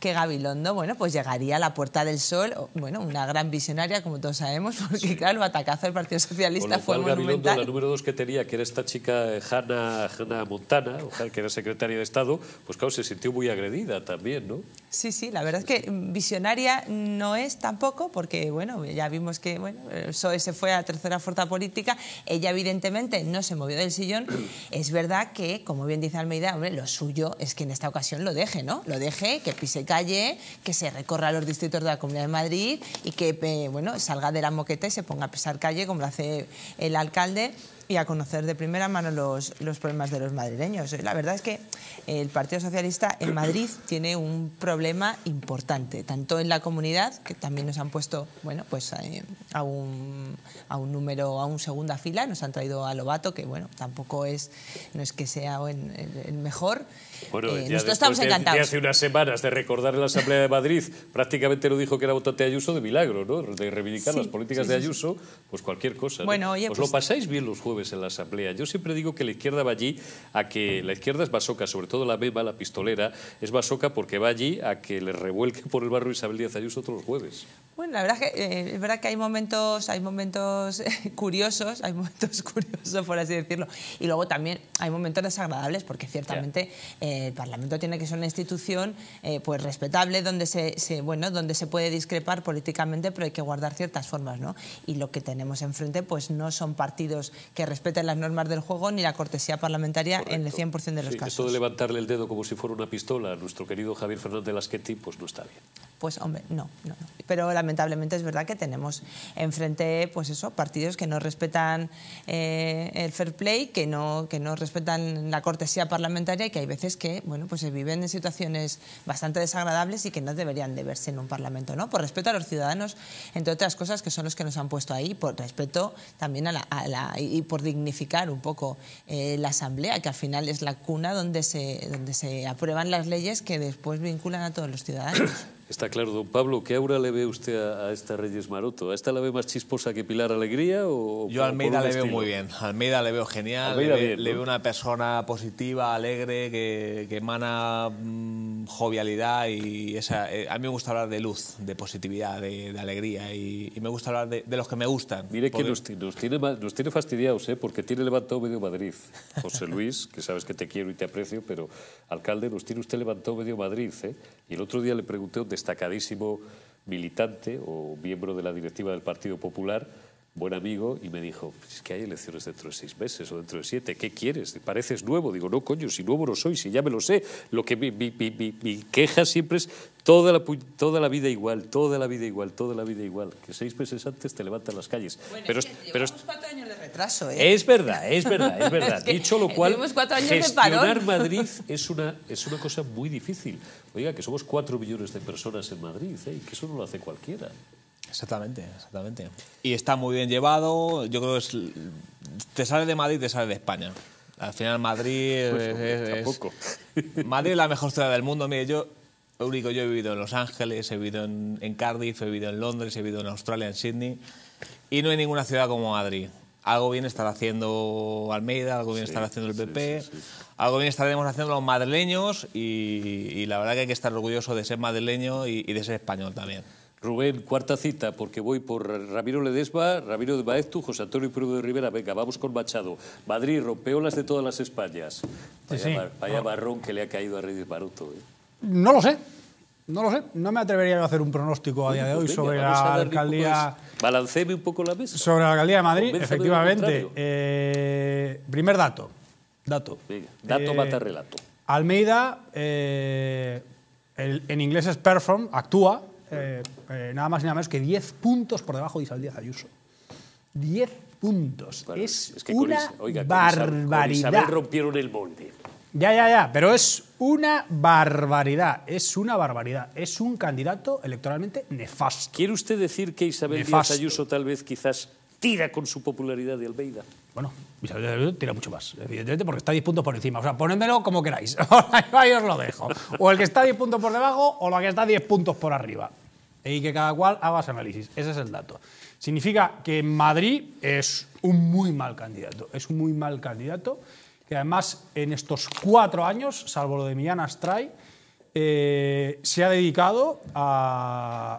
Speaker 2: que Gabilondo, bueno, pues llegaría a la Puerta del Sol, bueno, una gran visionaria, como todos sabemos, porque claro, el batacazo del Partido Socialista Con lo cual, fue Gabilondo, la
Speaker 1: número dos que tenía, que era esta chica Hanna, Hanna Montana, que era secretaria de Estado, pues claro, se sintió muy agredida también, ¿no?
Speaker 2: Sí, sí, la verdad es que visionaria no es tampoco, porque bueno, ya vimos que bueno, el eh, PSOE se fue a la tercera fuerza política, ella evidentemente no se movió del sillón. es verdad que, como bien dice Almeida, lo suyo es que en esta ocasión lo deje, ¿no? Lo deje, que pise calle, que se recorra los distritos de la Comunidad de Madrid y que eh, bueno, salga de la moqueta y se ponga a pisar calle como lo hace el alcalde y a conocer de primera mano los, los problemas de los madrileños. La verdad es que el Partido Socialista en Madrid tiene un problema importante, tanto en la comunidad, que también nos han puesto bueno, pues, eh, a, un, número, a un segunda fila, nos han traído a Lobato, que bueno, tampoco es, no es que sea el mejor, bueno, eh, ya estamos encantados. hace
Speaker 1: unas semanas de recordar en la Asamblea de Madrid, prácticamente lo dijo que era votante Ayuso de milagro, ¿no? De reivindicar las políticas de Ayuso, pues cualquier cosa. Bueno, oye, Os pues... lo pasáis bien los jueves en la Asamblea. Yo siempre digo que la izquierda va allí a que la izquierda es basoca, sobre todo la beba, la pistolera, es basoca porque va allí a que le revuelque por el barrio Isabel Díaz Ayuso todos los jueves.
Speaker 2: Bueno, la verdad que, eh, verdad que hay momentos, hay momentos eh, curiosos, hay momentos curiosos, por así decirlo. Y luego también hay momentos desagradables porque ciertamente el Parlamento tiene que ser una institución eh, pues respetable donde se, bueno donde se puede discrepar políticamente, pero hay que guardar ciertas formas, ¿no? Y lo que tenemos enfrente pues no son partidos que respeten las normas del juego ni la cortesía parlamentaria en el 100% de los casos.
Speaker 1: Esto de levantarle el dedo como si fuera una pistola a nuestro querido Javier Fernández Lasqueti pues no está bien.
Speaker 2: Pues hombre, no, no, Pero lamentablemente es verdad que tenemos enfrente, pues eso, partidos que no respetan eh, el fair play, que no, que no respetan la cortesía parlamentaria y que hay veces que, bueno, pues se viven en situaciones bastante desagradables y que no deberían de verse en un parlamento, ¿no? Por respeto a los ciudadanos, entre otras cosas que son los que nos han puesto ahí, por respeto también a la, y por dignificar un poco eh, la asamblea, que al final es la cuna donde se, donde se aprueban las leyes que después vinculan a todos los ciudadanos.
Speaker 1: Está claro, don Pablo, ¿qué aura le ve usted a, esta Reyes Maroto? ¿A esta la ve más chisposa que Pilar Alegría? O, Yo a Almeida le veo muy bien,
Speaker 4: Almeida le veo genial, le, veo una persona positiva, alegre, que, emana mm, jovialidad y eh, a mí me gusta hablar de luz, de positividad, de, alegría y, me gusta hablar de, los que me gustan. Mire que nos,
Speaker 1: tiene, fastidiados, ¿eh? porque tiene levantado medio Madrid. José Luis, que sabes que te quiero y te aprecio, pero alcalde, nos tiene usted levantado medio Madrid. ¿eh? Y el otro día le pregunté destacadísimo militante o miembro de la directiva del Partido Popular, buen amigo y me dijo, es que hay elecciones dentro de seis meses o dentro de siete, ¿qué quieres? Pareces nuevo. Digo, no, coño, si nuevo no soy, si ya me lo sé. Lo que mi, mi, mi, mi queja siempre es toda la, toda la vida igual, toda la vida igual, toda la vida igual, que seis meses antes te levantan las calles. Bueno, pero, es pero
Speaker 5: cuatro años de retraso, ¿eh? Es verdad, es verdad, es verdad. Dicho lo cual, gestionar Madrid
Speaker 1: es una, es una cosa muy difícil. Oiga, que somos cuatro millones de personas en Madrid, ¿eh? y que eso no lo hace cualquiera. Exactamente,
Speaker 4: exactamente. Y está muy bien llevado, yo creo que es, te sale de Madrid te sale de España. Al final Madrid pues, es, Madrid es la mejor ciudad del mundo. Mire, yo, único, yo he vivido en Los Ángeles, he vivido en, Cardiff, he vivido en Londres, he vivido en Australia, en Sydney. Y no hay ninguna ciudad como Madrid algo bien estar haciendo Almeida, algo bien estar haciendo el PP, algo bien estaremos haciendo los madrileños y, la verdad que hay que estar orgulloso de ser madrileño y de ser español también. Rubén, cuarta cita, porque voy
Speaker 1: por Ramiro Ledesma, Ramiro de Baeztu, José Antonio y de Rivera. Venga, vamos con Machado. Madrid, rompeolas de todas las Españas. Pues vaya, barrón que le ha caído a Reyes Baruto. ¿eh?
Speaker 5: No lo sé. No lo sé, no me atrevería a hacer un pronóstico a día de hoy pues sobre la alcaldía.
Speaker 1: Balanceme un poco la mesa. Sobre la alcaldía de Madrid, efectivamente.
Speaker 5: Eh, primer dato. Dato. dato eh, mata relato. Almeida, en inglés es perform, actúa, eh, eh, nada más ni nada menos que 10 puntos por debajo de Isabel Díaz Ayuso. 10 puntos. es, es una barbaridad. Isabel
Speaker 1: rompieron el molde.
Speaker 5: Ya, ya, ya, pero es una barbaridad, es una barbaridad, es un candidato electoralmente nefasto.
Speaker 1: ¿Quiere usted decir que Isabel Díaz Ayuso tal vez quizás tira con su popularidad de Albeida?
Speaker 5: Bueno, Villarreal tira mucho más, evidentemente, porque está 10 puntos por encima. O sea, ponedmelo como queráis. Ahí os lo dejo. O el que está 10 puntos por debajo o la que está 10 puntos por arriba. Y que cada cual haga su análisis. Ese es el dato. Significa que Madrid es un muy mal candidato. Es un muy mal candidato. Que además en estos cuatro años, salvo lo de Millán Astray, eh, se ha dedicado a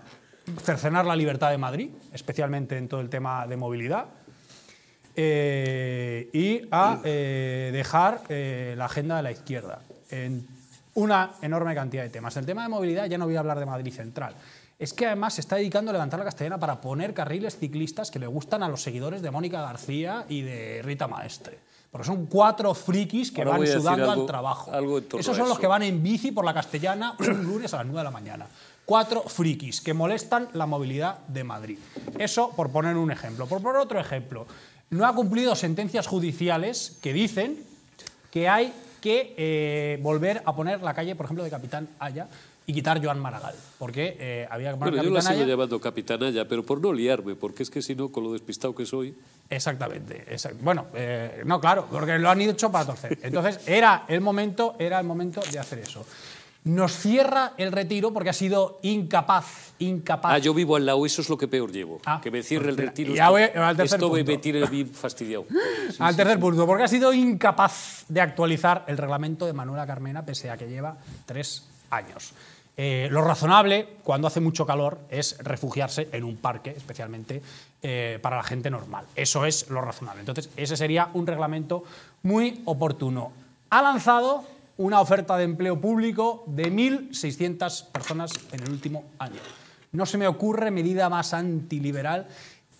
Speaker 5: cercenar la libertad de Madrid, especialmente en todo el tema de movilidad eh, y a eh, dejar eh, la agenda de la izquierda en una enorme cantidad de temas. El tema de movilidad ya no voy a hablar de Madrid Central. Es que además se está dedicando a levantar la castellana para poner carriles ciclistas que le gustan a los seguidores de Mónica García y de Rita Maestre. Porque son cuatro frikis que van sudando al
Speaker 1: trabajo. Esos son los que
Speaker 5: van en bici por la castellana un lunes a las nueve de la mañana. Cuatro frikis que molestan la movilidad de Madrid. Eso por poner un ejemplo. Por poner otro ejemplo, no ha cumplido sentencias judiciales que dicen que hay que eh, volver a poner la calle, por ejemplo, de Capitán Aya y quitar Joan Maragall, porque eh, había que poner bueno, Capitán yo la sigo
Speaker 1: llamando Capitán pero por no liarme, porque es que si no, con lo despistado que soy...
Speaker 5: Exactamente. bueno, eh, no, claro, porque lo han hecho para torcer. Entonces, era el momento, era el momento de hacer eso nos cierra el retiro porque ha sido incapaz, incapaz. Ah, yo
Speaker 1: vivo al lado, eso es lo que peor llevo. Ah. que me cierre el retiro. Ya esto me tiene fastidiado.
Speaker 5: al tercer punto, porque ha sido incapaz de actualizar el reglamento de Manuela Carmena, pese a que lleva tres años. Eh, lo razonable, cuando hace mucho calor, es refugiarse en un parque, especialmente eh, para la gente normal. Eso es lo razonable. Entonces, ese sería un reglamento muy oportuno. Ha lanzado una oferta de empleo público de 1.600 personas en el último año. No se me ocurre medida más antiliberal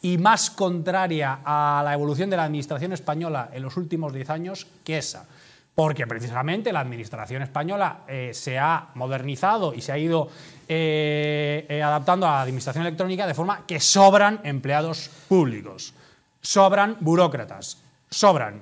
Speaker 5: y más contraria a la evolución de la Administración española en los últimos 10 años que esa. Porque precisamente la Administración española eh, se ha modernizado y se ha ido eh, eh, adaptando a la Administración electrónica de forma que sobran empleados públicos, sobran burócratas, sobran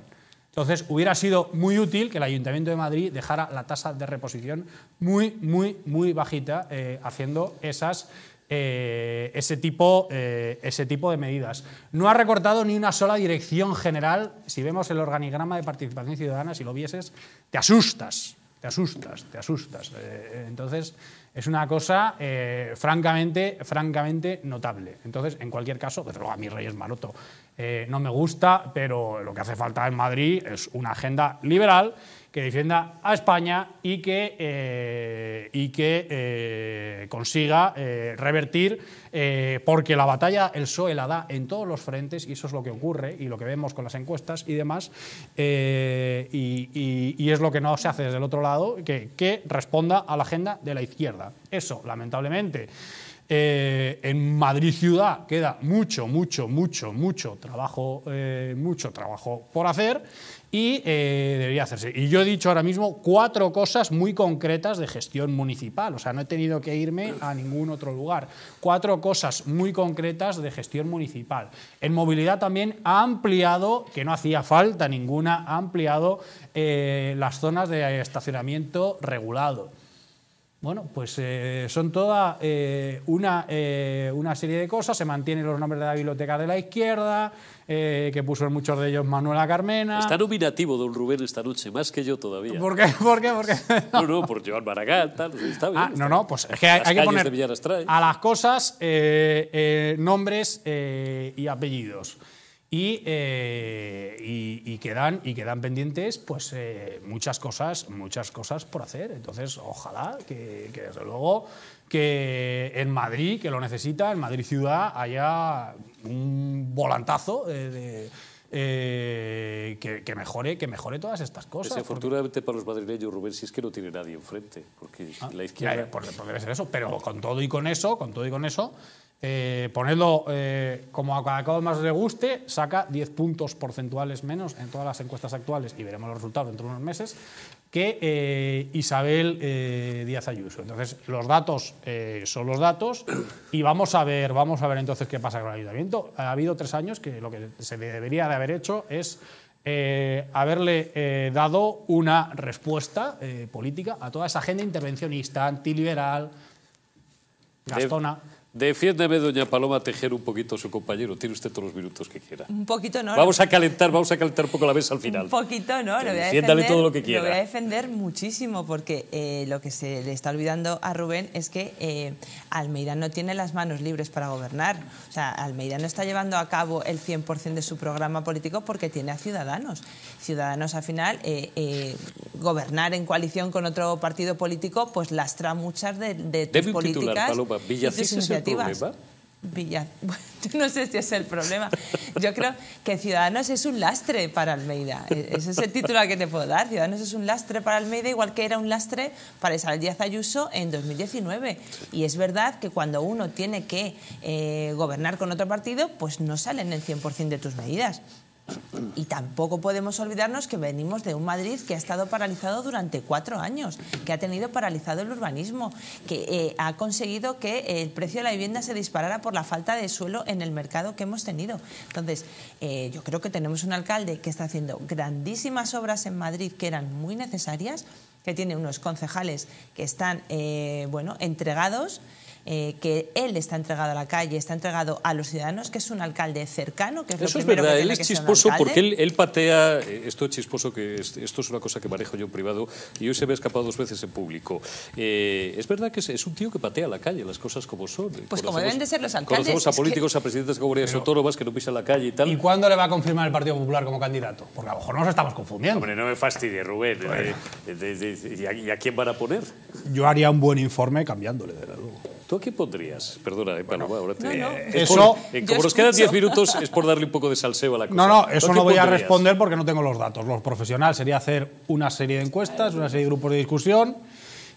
Speaker 5: entonces, hubiera sido muy útil que el Ayuntamiento de Madrid dejara la tasa de reposición muy, muy, muy bajita, eh, haciendo esas, eh, ese, tipo, eh, ese tipo de medidas. No ha recortado ni una sola dirección general. Si vemos el organigrama de participación ciudadana, si lo vieses, te asustas, te asustas, te asustas. entonces, es una cosa francamente, francamente notable. Entonces, en cualquier caso, desde luego a rey es Maroto eh, no me gusta, pero lo que hace falta en Madrid es una agenda liberal que defienda a España y que, eh, y que eh, consiga revertir, porque la batalla el PSOE la da en todos los frentes, y eso es lo que ocurre y lo que vemos con las encuestas y demás, y, es lo que no se hace desde el otro lado, que, que responda a la agenda de la izquierda. Eso, lamentablemente. Eh, en Madrid ciudad queda mucho, mucho, mucho, mucho trabajo, eh, mucho trabajo por hacer y eh, debería hacerse. Y yo he dicho ahora mismo cuatro cosas muy concretas de gestión municipal, o sea, no he tenido que irme a ningún otro lugar. Cuatro cosas muy concretas de gestión municipal. En movilidad también ha ampliado, que no hacía falta ninguna, ha ampliado las zonas de estacionamiento regulado. Bueno, pues eh, son toda eh, una, eh, una, serie de cosas. Se mantienen los nombres de la biblioteca de la izquierda, que puso en muchos de ellos Manuela Carmena. Está nominativo
Speaker 1: don Rubén esta noche, más que yo todavía. ¿Por qué? no, no, por Joan Maragall, tal. Pues está
Speaker 5: bien, ah, no, no, pues es que hay, hay que poner a las cosas nombres y apellidos. Eh, y, quedan, y quedan pendientes pues, eh, muchas, cosas, muchas cosas por hacer. Entonces, ojalá que, desde luego que en Madrid, que lo necesita, en Madrid ciudad, haya un volantazo eh, de, que, mejore, que mejore todas estas cosas.
Speaker 1: Desafortunadamente para los madrileños, Rubén, si es que no tiene nadie enfrente, porque ah, la izquierda...
Speaker 5: debe ser eso, pero con todo y con eso, con todo y con eso, eh, eh, como a cada uno más le guste, saca 10 puntos porcentuales menos en todas las encuestas actuales y veremos los resultados dentro de unos meses que eh, Isabel eh, Díaz Ayuso. Entonces, los datos son los datos y vamos a ver, vamos a ver entonces qué pasa con el ayuntamiento. Ha habido tres años que lo que se debería de haber hecho es haberle dado una respuesta política a toda esa agenda intervencionista,
Speaker 2: antiliberal,
Speaker 5: gastona.
Speaker 1: Defiéndeme, doña Paloma Tejer, un poquito a su compañero. Tiene usted todos los minutos que quiera.
Speaker 2: Un poquito no. Vamos a
Speaker 1: calentar, vamos a calentar un poco la mesa al final. Un
Speaker 2: poquito no, lo todo lo que quiera. Lo voy a defender muchísimo porque eh, lo que se le está olvidando a Rubén es que eh, Almeida no tiene las manos libres para gobernar. O sea, Almeida no está llevando a cabo el 100% de su programa político porque tiene a ciudadanos. Ciudadanos al final eh, eh, gobernar en coalición con otro partido político pues lastra muchas de, de tus políticas titular, iniciativas. no sé si es el problema. Yo creo que Ciudadanos es un lastre para Almeida. E, ese es el título que te puedo dar. Ciudadanos es un lastre para Almeida, igual que era un lastre para Isabel Ayuso en 2019. Y es verdad que cuando uno tiene que eh, gobernar con otro partido, pues no salen el 100% de tus medidas. Y tampoco podemos olvidarnos que venimos de un Madrid que ha estado paralizado durante cuatro años, que ha tenido paralizado el urbanismo, que eh, ha conseguido que el precio de la vivienda se disparara por la falta de suelo en el mercado que hemos tenido. Entonces, eh, yo creo que tenemos un alcalde que está haciendo grandísimas obras en Madrid que eran muy necesarias, que tiene unos concejales que están eh, bueno, entregados. Eh, que él está entregado a la calle, está entregado a los ciudadanos, que es un alcalde cercano. Que es Eso es verdad, él es chisposo porque
Speaker 1: él, patea, eh, esto es chisposo, que esto es una cosa que manejo yo en privado y hoy se me ha escapado dos veces en público. Eh, es verdad que es, un tío que patea la calle, las cosas como son. Pues como deben de
Speaker 2: ser los alcaldes. Conocemos a políticos,
Speaker 1: a presidentes de comunidades autónomas que no pisan la calle y tal. ¿Y cuándo le va a confirmar el Partido Popular como candidato? Porque
Speaker 5: a lo mejor nos estamos confundiendo. Hombre,
Speaker 1: no me fastidie, Rubén. ¿y, a, quién van a poner?
Speaker 5: Yo haría un buen informe cambiándole, de la qué
Speaker 1: podrías? Perdona, eh, Paloma, ahora te... eso, como nos quedan 10 minutos, es por darle un poco de salseo a la cosa. No, no, eso no voy a responder
Speaker 5: porque no tengo los datos. Lo profesional sería hacer una serie de encuestas, una serie de grupos de discusión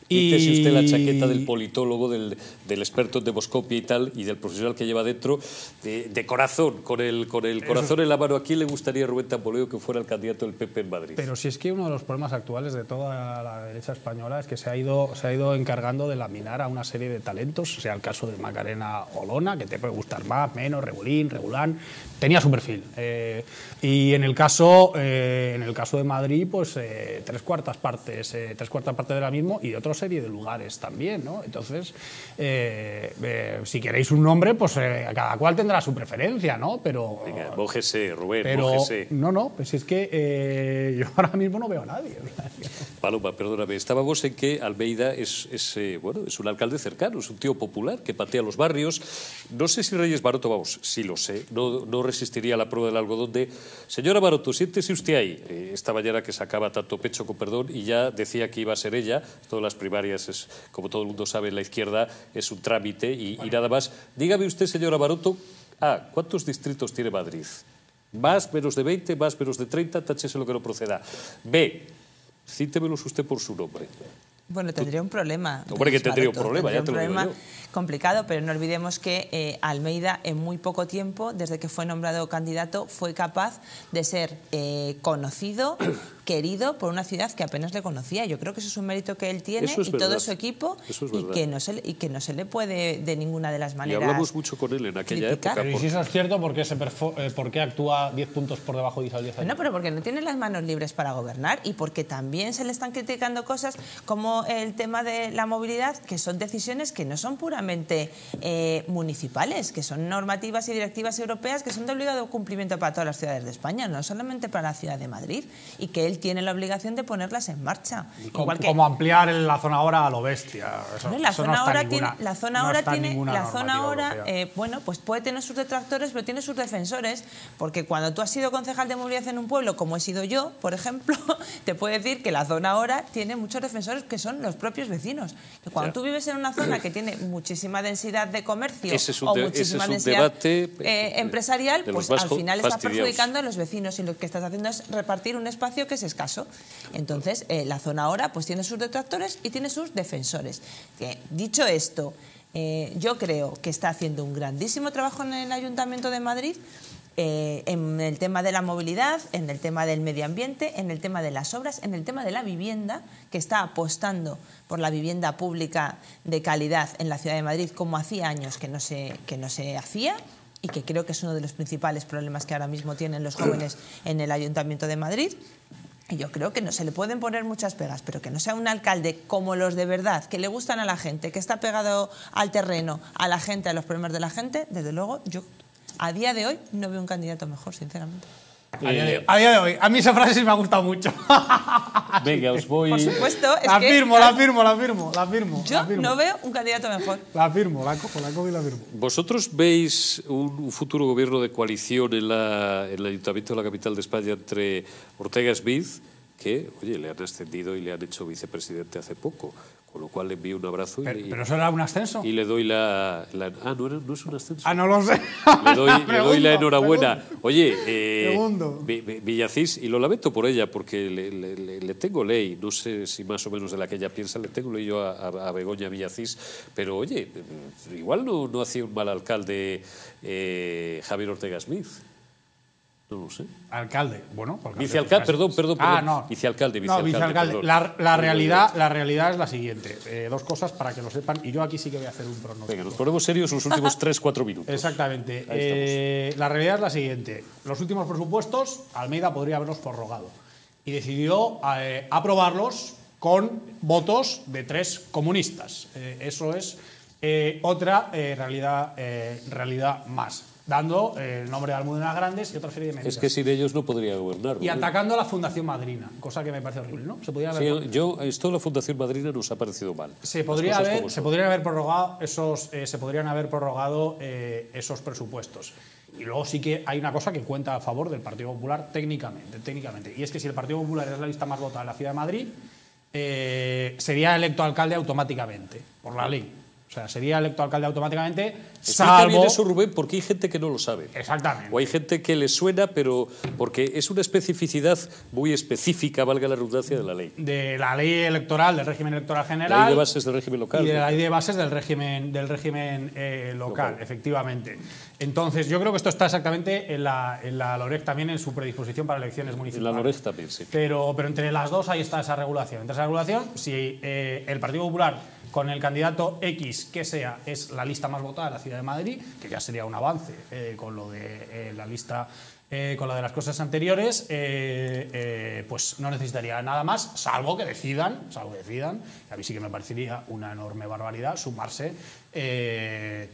Speaker 5: Quítese usted la chaqueta del
Speaker 1: politólogo, del, experto en demoscopia y tal, y del profesional que lleva dentro, de, corazón, con el, con el corazón Eso... en la ¿A quién le gustaría Rubén Tampoleo que fuera el candidato del PP en Madrid? Pero
Speaker 5: si es que uno de los problemas actuales de toda la derecha española es que se ha ido, se ha ido encargando de laminar a una serie de talentos, sea el caso de Macarena Olona, que te puede gustar más, menos, regulín, regulán, tenía su perfil. Eh, y en el, caso, eh, en el caso de Madrid, pues eh, tres cuartas partes, tres cuartas partes de la misma y de otros serie de lugares también, ¿no? Entonces, eh, eh, si queréis un nombre, pues eh, cada cual tendrá su preferencia, ¿no? Pero... Venga,
Speaker 1: bójese, Rubén,
Speaker 5: No, no, pues es que yo ahora mismo no veo a nadie.
Speaker 1: Paloma, perdóname, estábamos en que Almeida es, es bueno, es un alcalde cercano, es un tío popular que patea los barrios. No sé si Reyes Baroto, vamos, sí lo sé, no, resistiría la prueba del algodón de... Señora Baroto, siéntese usted ahí. esta mañana que sacaba tanto pecho con perdón y ya decía que iba a ser ella, todas las primarias es, como todo el mundo sabe, la izquierda es un trámite y, nada más. Dígame usted, señora Baroto, a ah, ¿cuántos distritos tiene Madrid? Más, menos de 20, más, menos de 30, tachese lo que no proceda. B, cítemelos usted por su nombre.
Speaker 2: Bueno, tendría un problema. Hombre, que tendría un problema, ya te lo digo complicado, pero no olvidemos que eh, Almeida en muy poco tiempo, desde que fue nombrado candidato, fue capaz de ser eh, conocido, querido por una ciudad que apenas le conocía. Yo creo que eso es un mérito que él tiene y todo su equipo y, que no se, y que no se le puede de ninguna de las maneras. Y hablamos
Speaker 5: mucho con él en
Speaker 2: aquella época. Pero y si eso
Speaker 5: es cierto, ¿por qué, eh, actúa 10 puntos por debajo de Isabel Díaz? No,
Speaker 2: pero porque no tiene las manos libres para gobernar y porque también se le están criticando cosas como el tema de la movilidad, que son decisiones que no son puramente eh, municipales, que son normativas y directivas europeas que son de obligado cumplimiento para todas las ciudades de España, no solamente para la ciudad de Madrid, y que él tiene la obligación de ponerlas en marcha. Como, que, como
Speaker 5: ampliar la zona ahora a lo bestia. la, zona ahora tiene, la zona
Speaker 2: ahora eh, bueno, pues puede tener sus detractores, pero tiene sus defensores, porque cuando tú has sido concejal de movilidad en un pueblo, como he sido yo, por ejemplo, te puede decir que la zona ahora tiene muchos defensores que son los propios vecinos. cuando tú vives en una zona que tiene muchísimos muchísima densidad de comercio o muchísima densidad empresarial, pues al final está perjudicando a los vecinos y lo que estás haciendo es repartir un espacio que es escaso. Entonces, eh, la zona ahora pues tiene sus detractores y tiene sus defensores. Que, dicho esto, eh, yo creo que está haciendo un grandísimo trabajo en el Ayuntamiento de Madrid eh, en el tema de la movilidad, en el tema del medio ambiente, en el tema de las obras, en el tema de la vivienda, que está apostando por la vivienda pública de calidad en la Ciudad de Madrid como hacía años que no se, que no se hacía y que creo que es uno de los principales problemas que ahora mismo tienen los jóvenes en el Ayuntamiento de Madrid. yo creo que no se le pueden poner muchas pegas, pero que no sea un alcalde como los de verdad, que le gustan a la gente, que está pegado al terreno, a la gente, a los problemas de la gente, desde luego yo a día de hoy no veo un candidato mejor, sinceramente. A día, de, eh, hoy. A mí esa frase sí
Speaker 5: me ha gustado mucho. Venga, os voy.
Speaker 2: Por supuesto. la firmo, la firmo, la firmo, la firmo. Yo no veo un candidato mejor. La firmo, la cojo, la cojo y la firmo.
Speaker 1: ¿Vosotros veis un, futuro gobierno de coalición en, la, el Ayuntamiento de la Capital de España entre Ortega Smith, que, oye, le han ascendido y le han hecho vicepresidente hace poco? Con lo cual le envío un abrazo. Pero, y le, eso era un ascenso? Y le doy la... ah, no, es un ascenso. Ah, no lo sé. Le doy, la enhorabuena. Oye, eh, Villacís, y lo lamento por ella, porque le, tengo ley, no sé si más o menos de la que ella piensa, le tengo ley yo a, Begoña Villacís, pero oye, eh, igual no, hacía un mal alcalde eh, Javier Ortega Smith. No lo sé.
Speaker 5: Alcalde, bueno. vicealcalde, perdón, perdón, Vicealcalde, vicealcalde. No, La, realidad, la realidad es la siguiente. Eh, dos cosas para que lo sepan. Y yo aquí sí que voy a hacer un pronóstico.
Speaker 1: Venga, ponemos serios los últimos tres, cuatro minutos.
Speaker 5: Exactamente. Eh, la realidad es la siguiente. Los últimos presupuestos, Almeida podría haberlos forrogado. Y decidió eh, aprobarlos con votos de tres comunistas. eso es otra realidad, realidad más dando eh, el nombre de Almudena Grandes y otra serie de medidas. Es
Speaker 1: que sin ellos no podría gobernar. Y atacando
Speaker 5: a la Fundación Madrina, cosa que me parece horrible, ¿no? Se podría
Speaker 1: yo, esto de la Fundación Madrina nos ha parecido mal.
Speaker 5: Se, podría eh, se podrían haber prorrogado esos, eh, se podrían haber prorrogado esos presupuestos. Y luego sí que hay una cosa que cuenta a favor del Partido Popular técnicamente, técnicamente. Y es que si el Partido Popular es la lista más votada de la ciudad de Madrid, sería electo alcalde automáticamente, por la ley sea, sería electo alcalde automáticamente, salvo... eso,
Speaker 1: Rubén, porque hay gente que no lo sabe. Exactamente. O hay gente que le suena, pero porque es una especificidad muy específica, valga la redundancia, de la ley.
Speaker 5: De la ley electoral, del régimen electoral general... La ley de
Speaker 1: bases del régimen local. Y de la
Speaker 5: ley de bases del régimen, del régimen eh, local, efectivamente. Entonces, yo creo que esto está exactamente en la, en también, en su predisposición para elecciones municipales. En la
Speaker 1: LOREC también, sí.
Speaker 5: Pero, pero entre las dos ahí está esa regulación. Entre esa regulación, si eh, el Partido Popular con el candidato X, que sea, es la lista más votada de la ciudad de Madrid, que ya sería un avance eh, con lo de eh, la lista eh, con lo de las cosas anteriores, pues no necesitaría nada más, salvo que decidan, salvo que decidan, a mí sí que me parecería una enorme barbaridad sumarse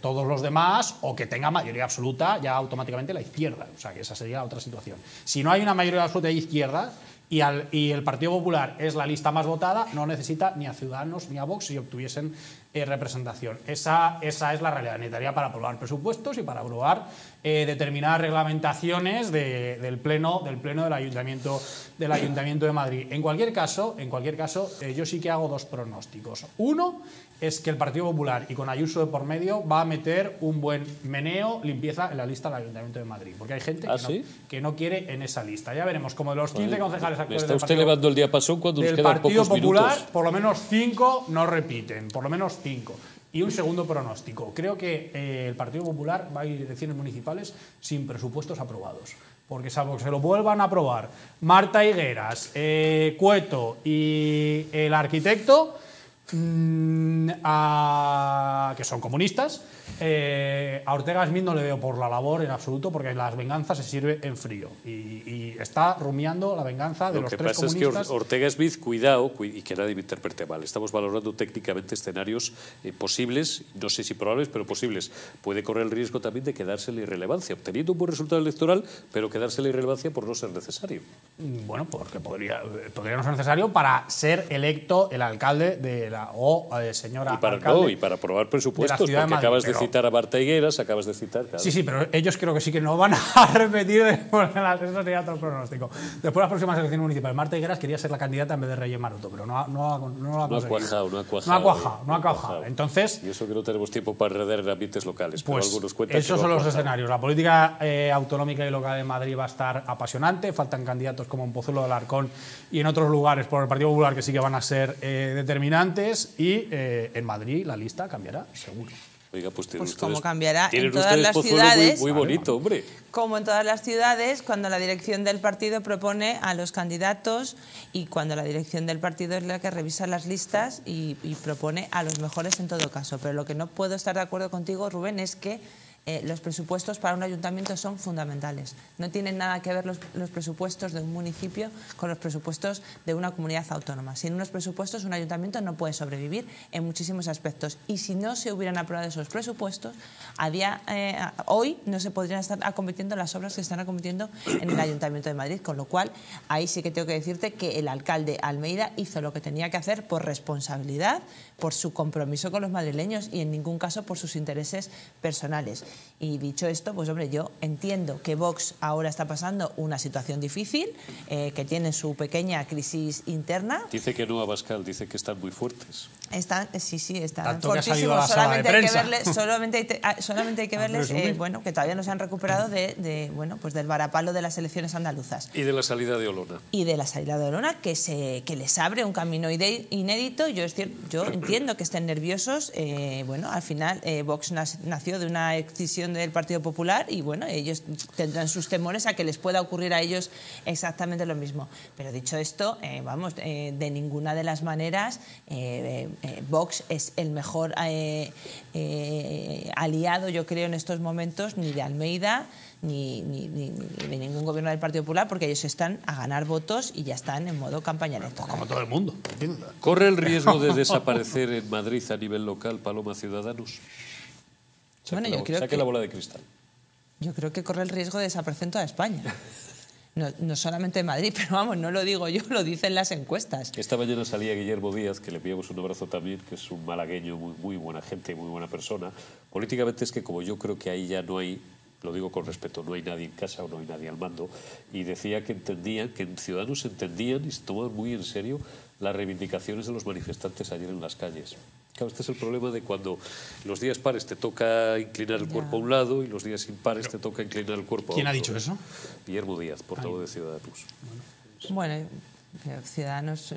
Speaker 5: todos los demás o que tenga mayoría absoluta ya automáticamente la izquierda, o sea que esa sería otra situación. Si no hay una mayoría absoluta de izquierda, y, el Partido Popular es la lista más votada, no necesita ni a Ciudadanos ni a Vox si obtuviesen eh, representación. Esa, es la realidad. Necesitaría para aprobar presupuestos y para aprobar eh, determinadas reglamentaciones del, pleno, del pleno del Ayuntamiento, del Ayuntamiento de Madrid. En cualquier caso, en cualquier caso eh, yo sí que hago dos pronósticos. Uno es que el Partido Popular, y con Ayuso de por medio, va a meter un buen meneo, limpieza en la lista del Ayuntamiento de Madrid. Porque hay gente ¿Ah, que, no, quiere en esa lista. Ya veremos, como de los 15 concejales actuales. Está usted
Speaker 1: el diapasón cuando Partido Popular,
Speaker 5: por lo menos 5 no repiten. Por lo menos y un segundo pronóstico. Creo que eh, el Partido Popular va a ir a elecciones municipales sin presupuestos aprobados. Porque salvo que se lo vuelvan a aprobar Marta Higueras, eh, Cueto y el arquitecto, Mm, a, que son comunistas. Eh, a Ortega Smith no le veo por la labor en absoluto porque las venganzas se sirve en frío y, está rumiando la venganza de los tres comunistas. Lo que pasa es que
Speaker 1: Ortega Smith, cuidado, y que nadie me interprete mal, estamos valorando técnicamente escenarios eh, posibles, no sé si probables, pero posibles. Puede correr el riesgo también de quedarse la irrelevancia, obteniendo un buen resultado electoral, pero quedarse la irrelevancia por no ser necesario.
Speaker 5: Mm, bueno, porque podría, eh, podría no ser necesario para ser electo el alcalde de o eh, señora y para, y
Speaker 1: para aprobar presupuestos, porque acabas de citar a Higueras, acabas de citar... Sí, sí, pero
Speaker 5: ellos creo que sí que no van a repetir, eso sería todo pronóstico. Después de las próximas elecciones municipales, Marta Higueras quería ser la candidata en vez de Reyes Maroto, pero no, ha No ha cuajado, no ha cuajado. No ha cuajado, no ha cuajado.
Speaker 1: Entonces... Y eso que no tenemos tiempo para enredar en ambientes locales, pues, Esos son los escenarios.
Speaker 5: La política eh, autonómica y local de Madrid va a estar apasionante, faltan candidatos como en Pozuelo de Alarcón y en otros lugares por el Partido Popular que sí que van a ser eh, determinantes, y eh, en Madrid la
Speaker 2: lista cambiará, seguro.
Speaker 1: Oiga, pues, pues como
Speaker 2: cambiará en todas las ciudades. Muy, bonito, hombre. Como en todas las ciudades, cuando la dirección del partido propone a los candidatos y cuando la dirección del partido es la que revisa las listas y propone a los mejores en todo caso. Pero lo que no puedo estar de acuerdo contigo, Rubén, es que eh, los presupuestos para un ayuntamiento son fundamentales. No tienen nada que ver los, presupuestos de un municipio con los presupuestos de una comunidad autónoma. Sin unos presupuestos un ayuntamiento no puede sobrevivir en muchísimos aspectos. Y si no se hubieran aprobado esos presupuestos, a eh, hoy no se podrían estar acometiendo las obras que están acometiendo en el Ayuntamiento de Madrid. Con lo cual, ahí sí que tengo que decirte que el alcalde Almeida hizo lo que tenía que hacer por responsabilidad, por su compromiso con los madrileños y en ningún caso por sus intereses personales. Y dicho esto, pues hombre, yo entiendo que Vox ahora está pasando una situación difícil, eh, que tiene su pequeña crisis interna.
Speaker 1: Dice que no Abascal, dice que están muy fuertes.
Speaker 2: Están, eh, sí, sí, están fortísimos. Solamente hay, solamente, hay solamente hay, que verles, ah, ah, eh, bueno, que todavía no se han recuperado de, bueno, pues del varapalo de las elecciones andaluzas. Y
Speaker 1: de la salida de Olona.
Speaker 2: Y de la salida de Olona, que, se, que les abre un camino inédito. Yo, es yo entiendo que estén nerviosos. Eh, bueno, al final Vox nació de una excisión del Partido Popular y, bueno, ellos tendrán sus temores a que les pueda ocurrir a ellos exactamente lo mismo. Pero dicho esto, vamos, de ninguna de las maneras eh, Vox es el mejor eh, eh, aliado, yo creo, en estos momentos, ni de Almeida, ni, ni, de ningún gobierno del Partido Popular, porque ellos están a ganar votos y ya están en modo campaña electoral. Pues como todo el mundo. ¿Corre el riesgo de desaparecer
Speaker 1: en Madrid a nivel local Paloma Ciudadanos?
Speaker 2: yo creo que, la bola de cristal. Yo creo que corre el riesgo de desaparecer en toda España. No, solamente en Madrid, pero vamos, no lo digo yo, lo dicen las encuestas.
Speaker 1: Esta mañana salía Guillermo Díaz, que le enviamos un abrazo también, que es un malagueño, muy, buena gente, muy buena persona. Políticamente es que como yo creo que ahí ya no hay lo digo con respeto, no hay nadie en casa o no hay nadie al mando, y decía que entendían, que Ciudadanos entendían y se toman muy en serio las reivindicaciones de los manifestantes ayer en las calles. Claro, este es el problema de cuando los días pares te toca inclinar el cuerpo a un lado y los días impares te toca inclinar el cuerpo a otro. ¿Quién ha dicho eso? Guillermo Díaz, portavoz de Ciudadanos.
Speaker 2: Bueno, eh, Ciudadanos, eh,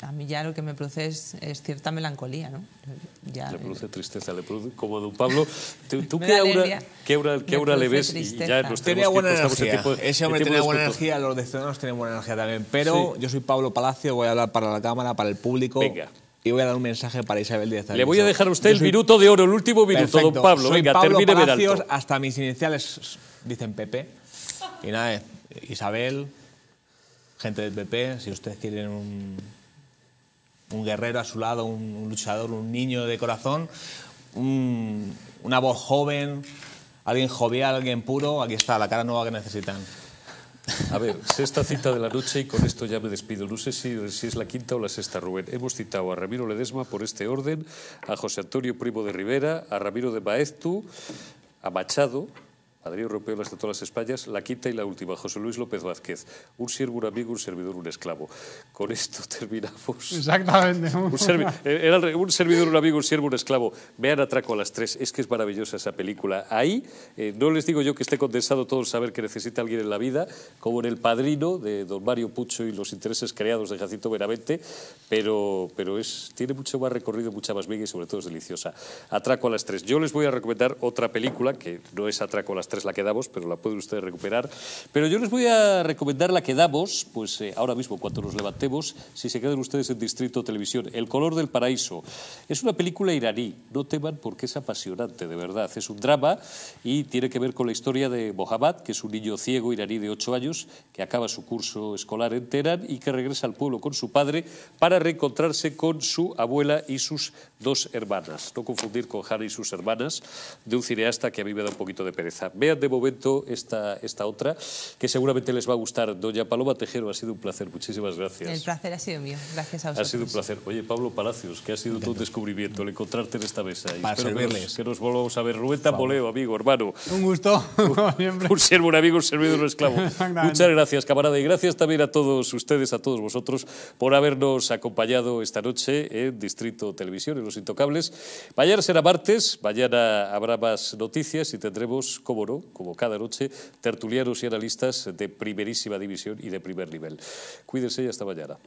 Speaker 2: a mí ya lo que me produce es, cierta melancolía, ¿no? Ya, le
Speaker 1: produce eh, tristeza, le produce, como a don Pablo, ¿tú, qué, aura, qué, aura, qué le ves? ya nos tenía buena energía, ese hombre tenía buena
Speaker 4: energía, los de Ciudadanos tienen buena energía también, pero yo soy Pablo Palacio, voy a hablar para la Cámara, para el público. Venga y voy a dar un mensaje para Isabel Díaz Le voy a dejar a usted el minuto de oro, el último minuto, don Pablo. Soy Pablo Palacios, Hasta mis iniciales dicen Pepe. Y nada, eh, Isabel, gente del PP, si ustedes quieren un, un guerrero a su lado, un, luchador, un niño de corazón, una voz joven, alguien jovial, alguien puro, aquí está la cara nueva que necesitan. A ver, sexta cita de la noche y con esto ya me despido.
Speaker 1: No sé si, es la quinta o la sexta, Rubén. Hemos citado a Ramiro Ledesma por este orden, a José Antonio Primo de Rivera, a Ramiro de Maestu, a Machado, Padrino Europeo, las de las Españas, la quinta y la última, José Luis López Vázquez. Un siervo, un amigo, un servidor, un esclavo. Con esto terminamos.
Speaker 5: Exactamente. un,
Speaker 1: eh, era un servidor, un amigo, un siervo, un esclavo. Vean Atraco a las tres. Es que es maravillosa esa película. Ahí, eh, no les digo yo que esté condensado todo el saber que necesita alguien en la vida, como en El Padrino de don Mario Pucho y los intereses creados de Jacinto Benavente, pero, pero es, tiene mucho más recorrido, mucha más viga y sobre todo es deliciosa. Atraco a las tres. Yo les voy a recomendar otra película que no es Atraco a las tres la que damos, pero la pueden ustedes recuperar. Pero yo les voy a recomendar la que damos, pues eh, ahora mismo, cuando nos levantemos, si se quedan ustedes en Distrito Televisión, El color del paraíso. Es una película iraní, no teman porque es apasionante, de verdad. Es un drama y tiene que ver con la historia de Mohammad, que es un niño ciego iraní de 8 años, que acaba su curso escolar en Teherán y que regresa al pueblo con su padre para reencontrarse con su abuela y sus dos hermanas. No confundir con Hannah y sus hermanas, de un cineasta que a mí me da un poquito de pereza. Vean de momento esta, esta otra, que seguramente les va a gustar. Doña Paloma Tejero, ha sido un placer. Muchísimas gracias.
Speaker 2: El placer ha sido mío. Gracias a vosotros. Ha
Speaker 1: sido un placer. Oye, Pablo Palacios, que ha sido tu descubrimiento el encontrarte en esta mesa. Y Que, nos, volvamos a ver. Rubén Tamboleo, amigo, hermano.
Speaker 5: Un gusto. Un, un
Speaker 1: un amigo, un servidor, un esclavo. Muchas gracias, camarada. Y gracias también a todos ustedes, a todos vosotros, por habernos acompañado esta noche en Distrito Televisión, en Los Intocables. Mañana será martes, mañana habrá más noticias y tendremos, como no, Toro, como cada noche, tertulianos y analistas de primerísima división y de primer nivel. Cuídense y hasta mañana.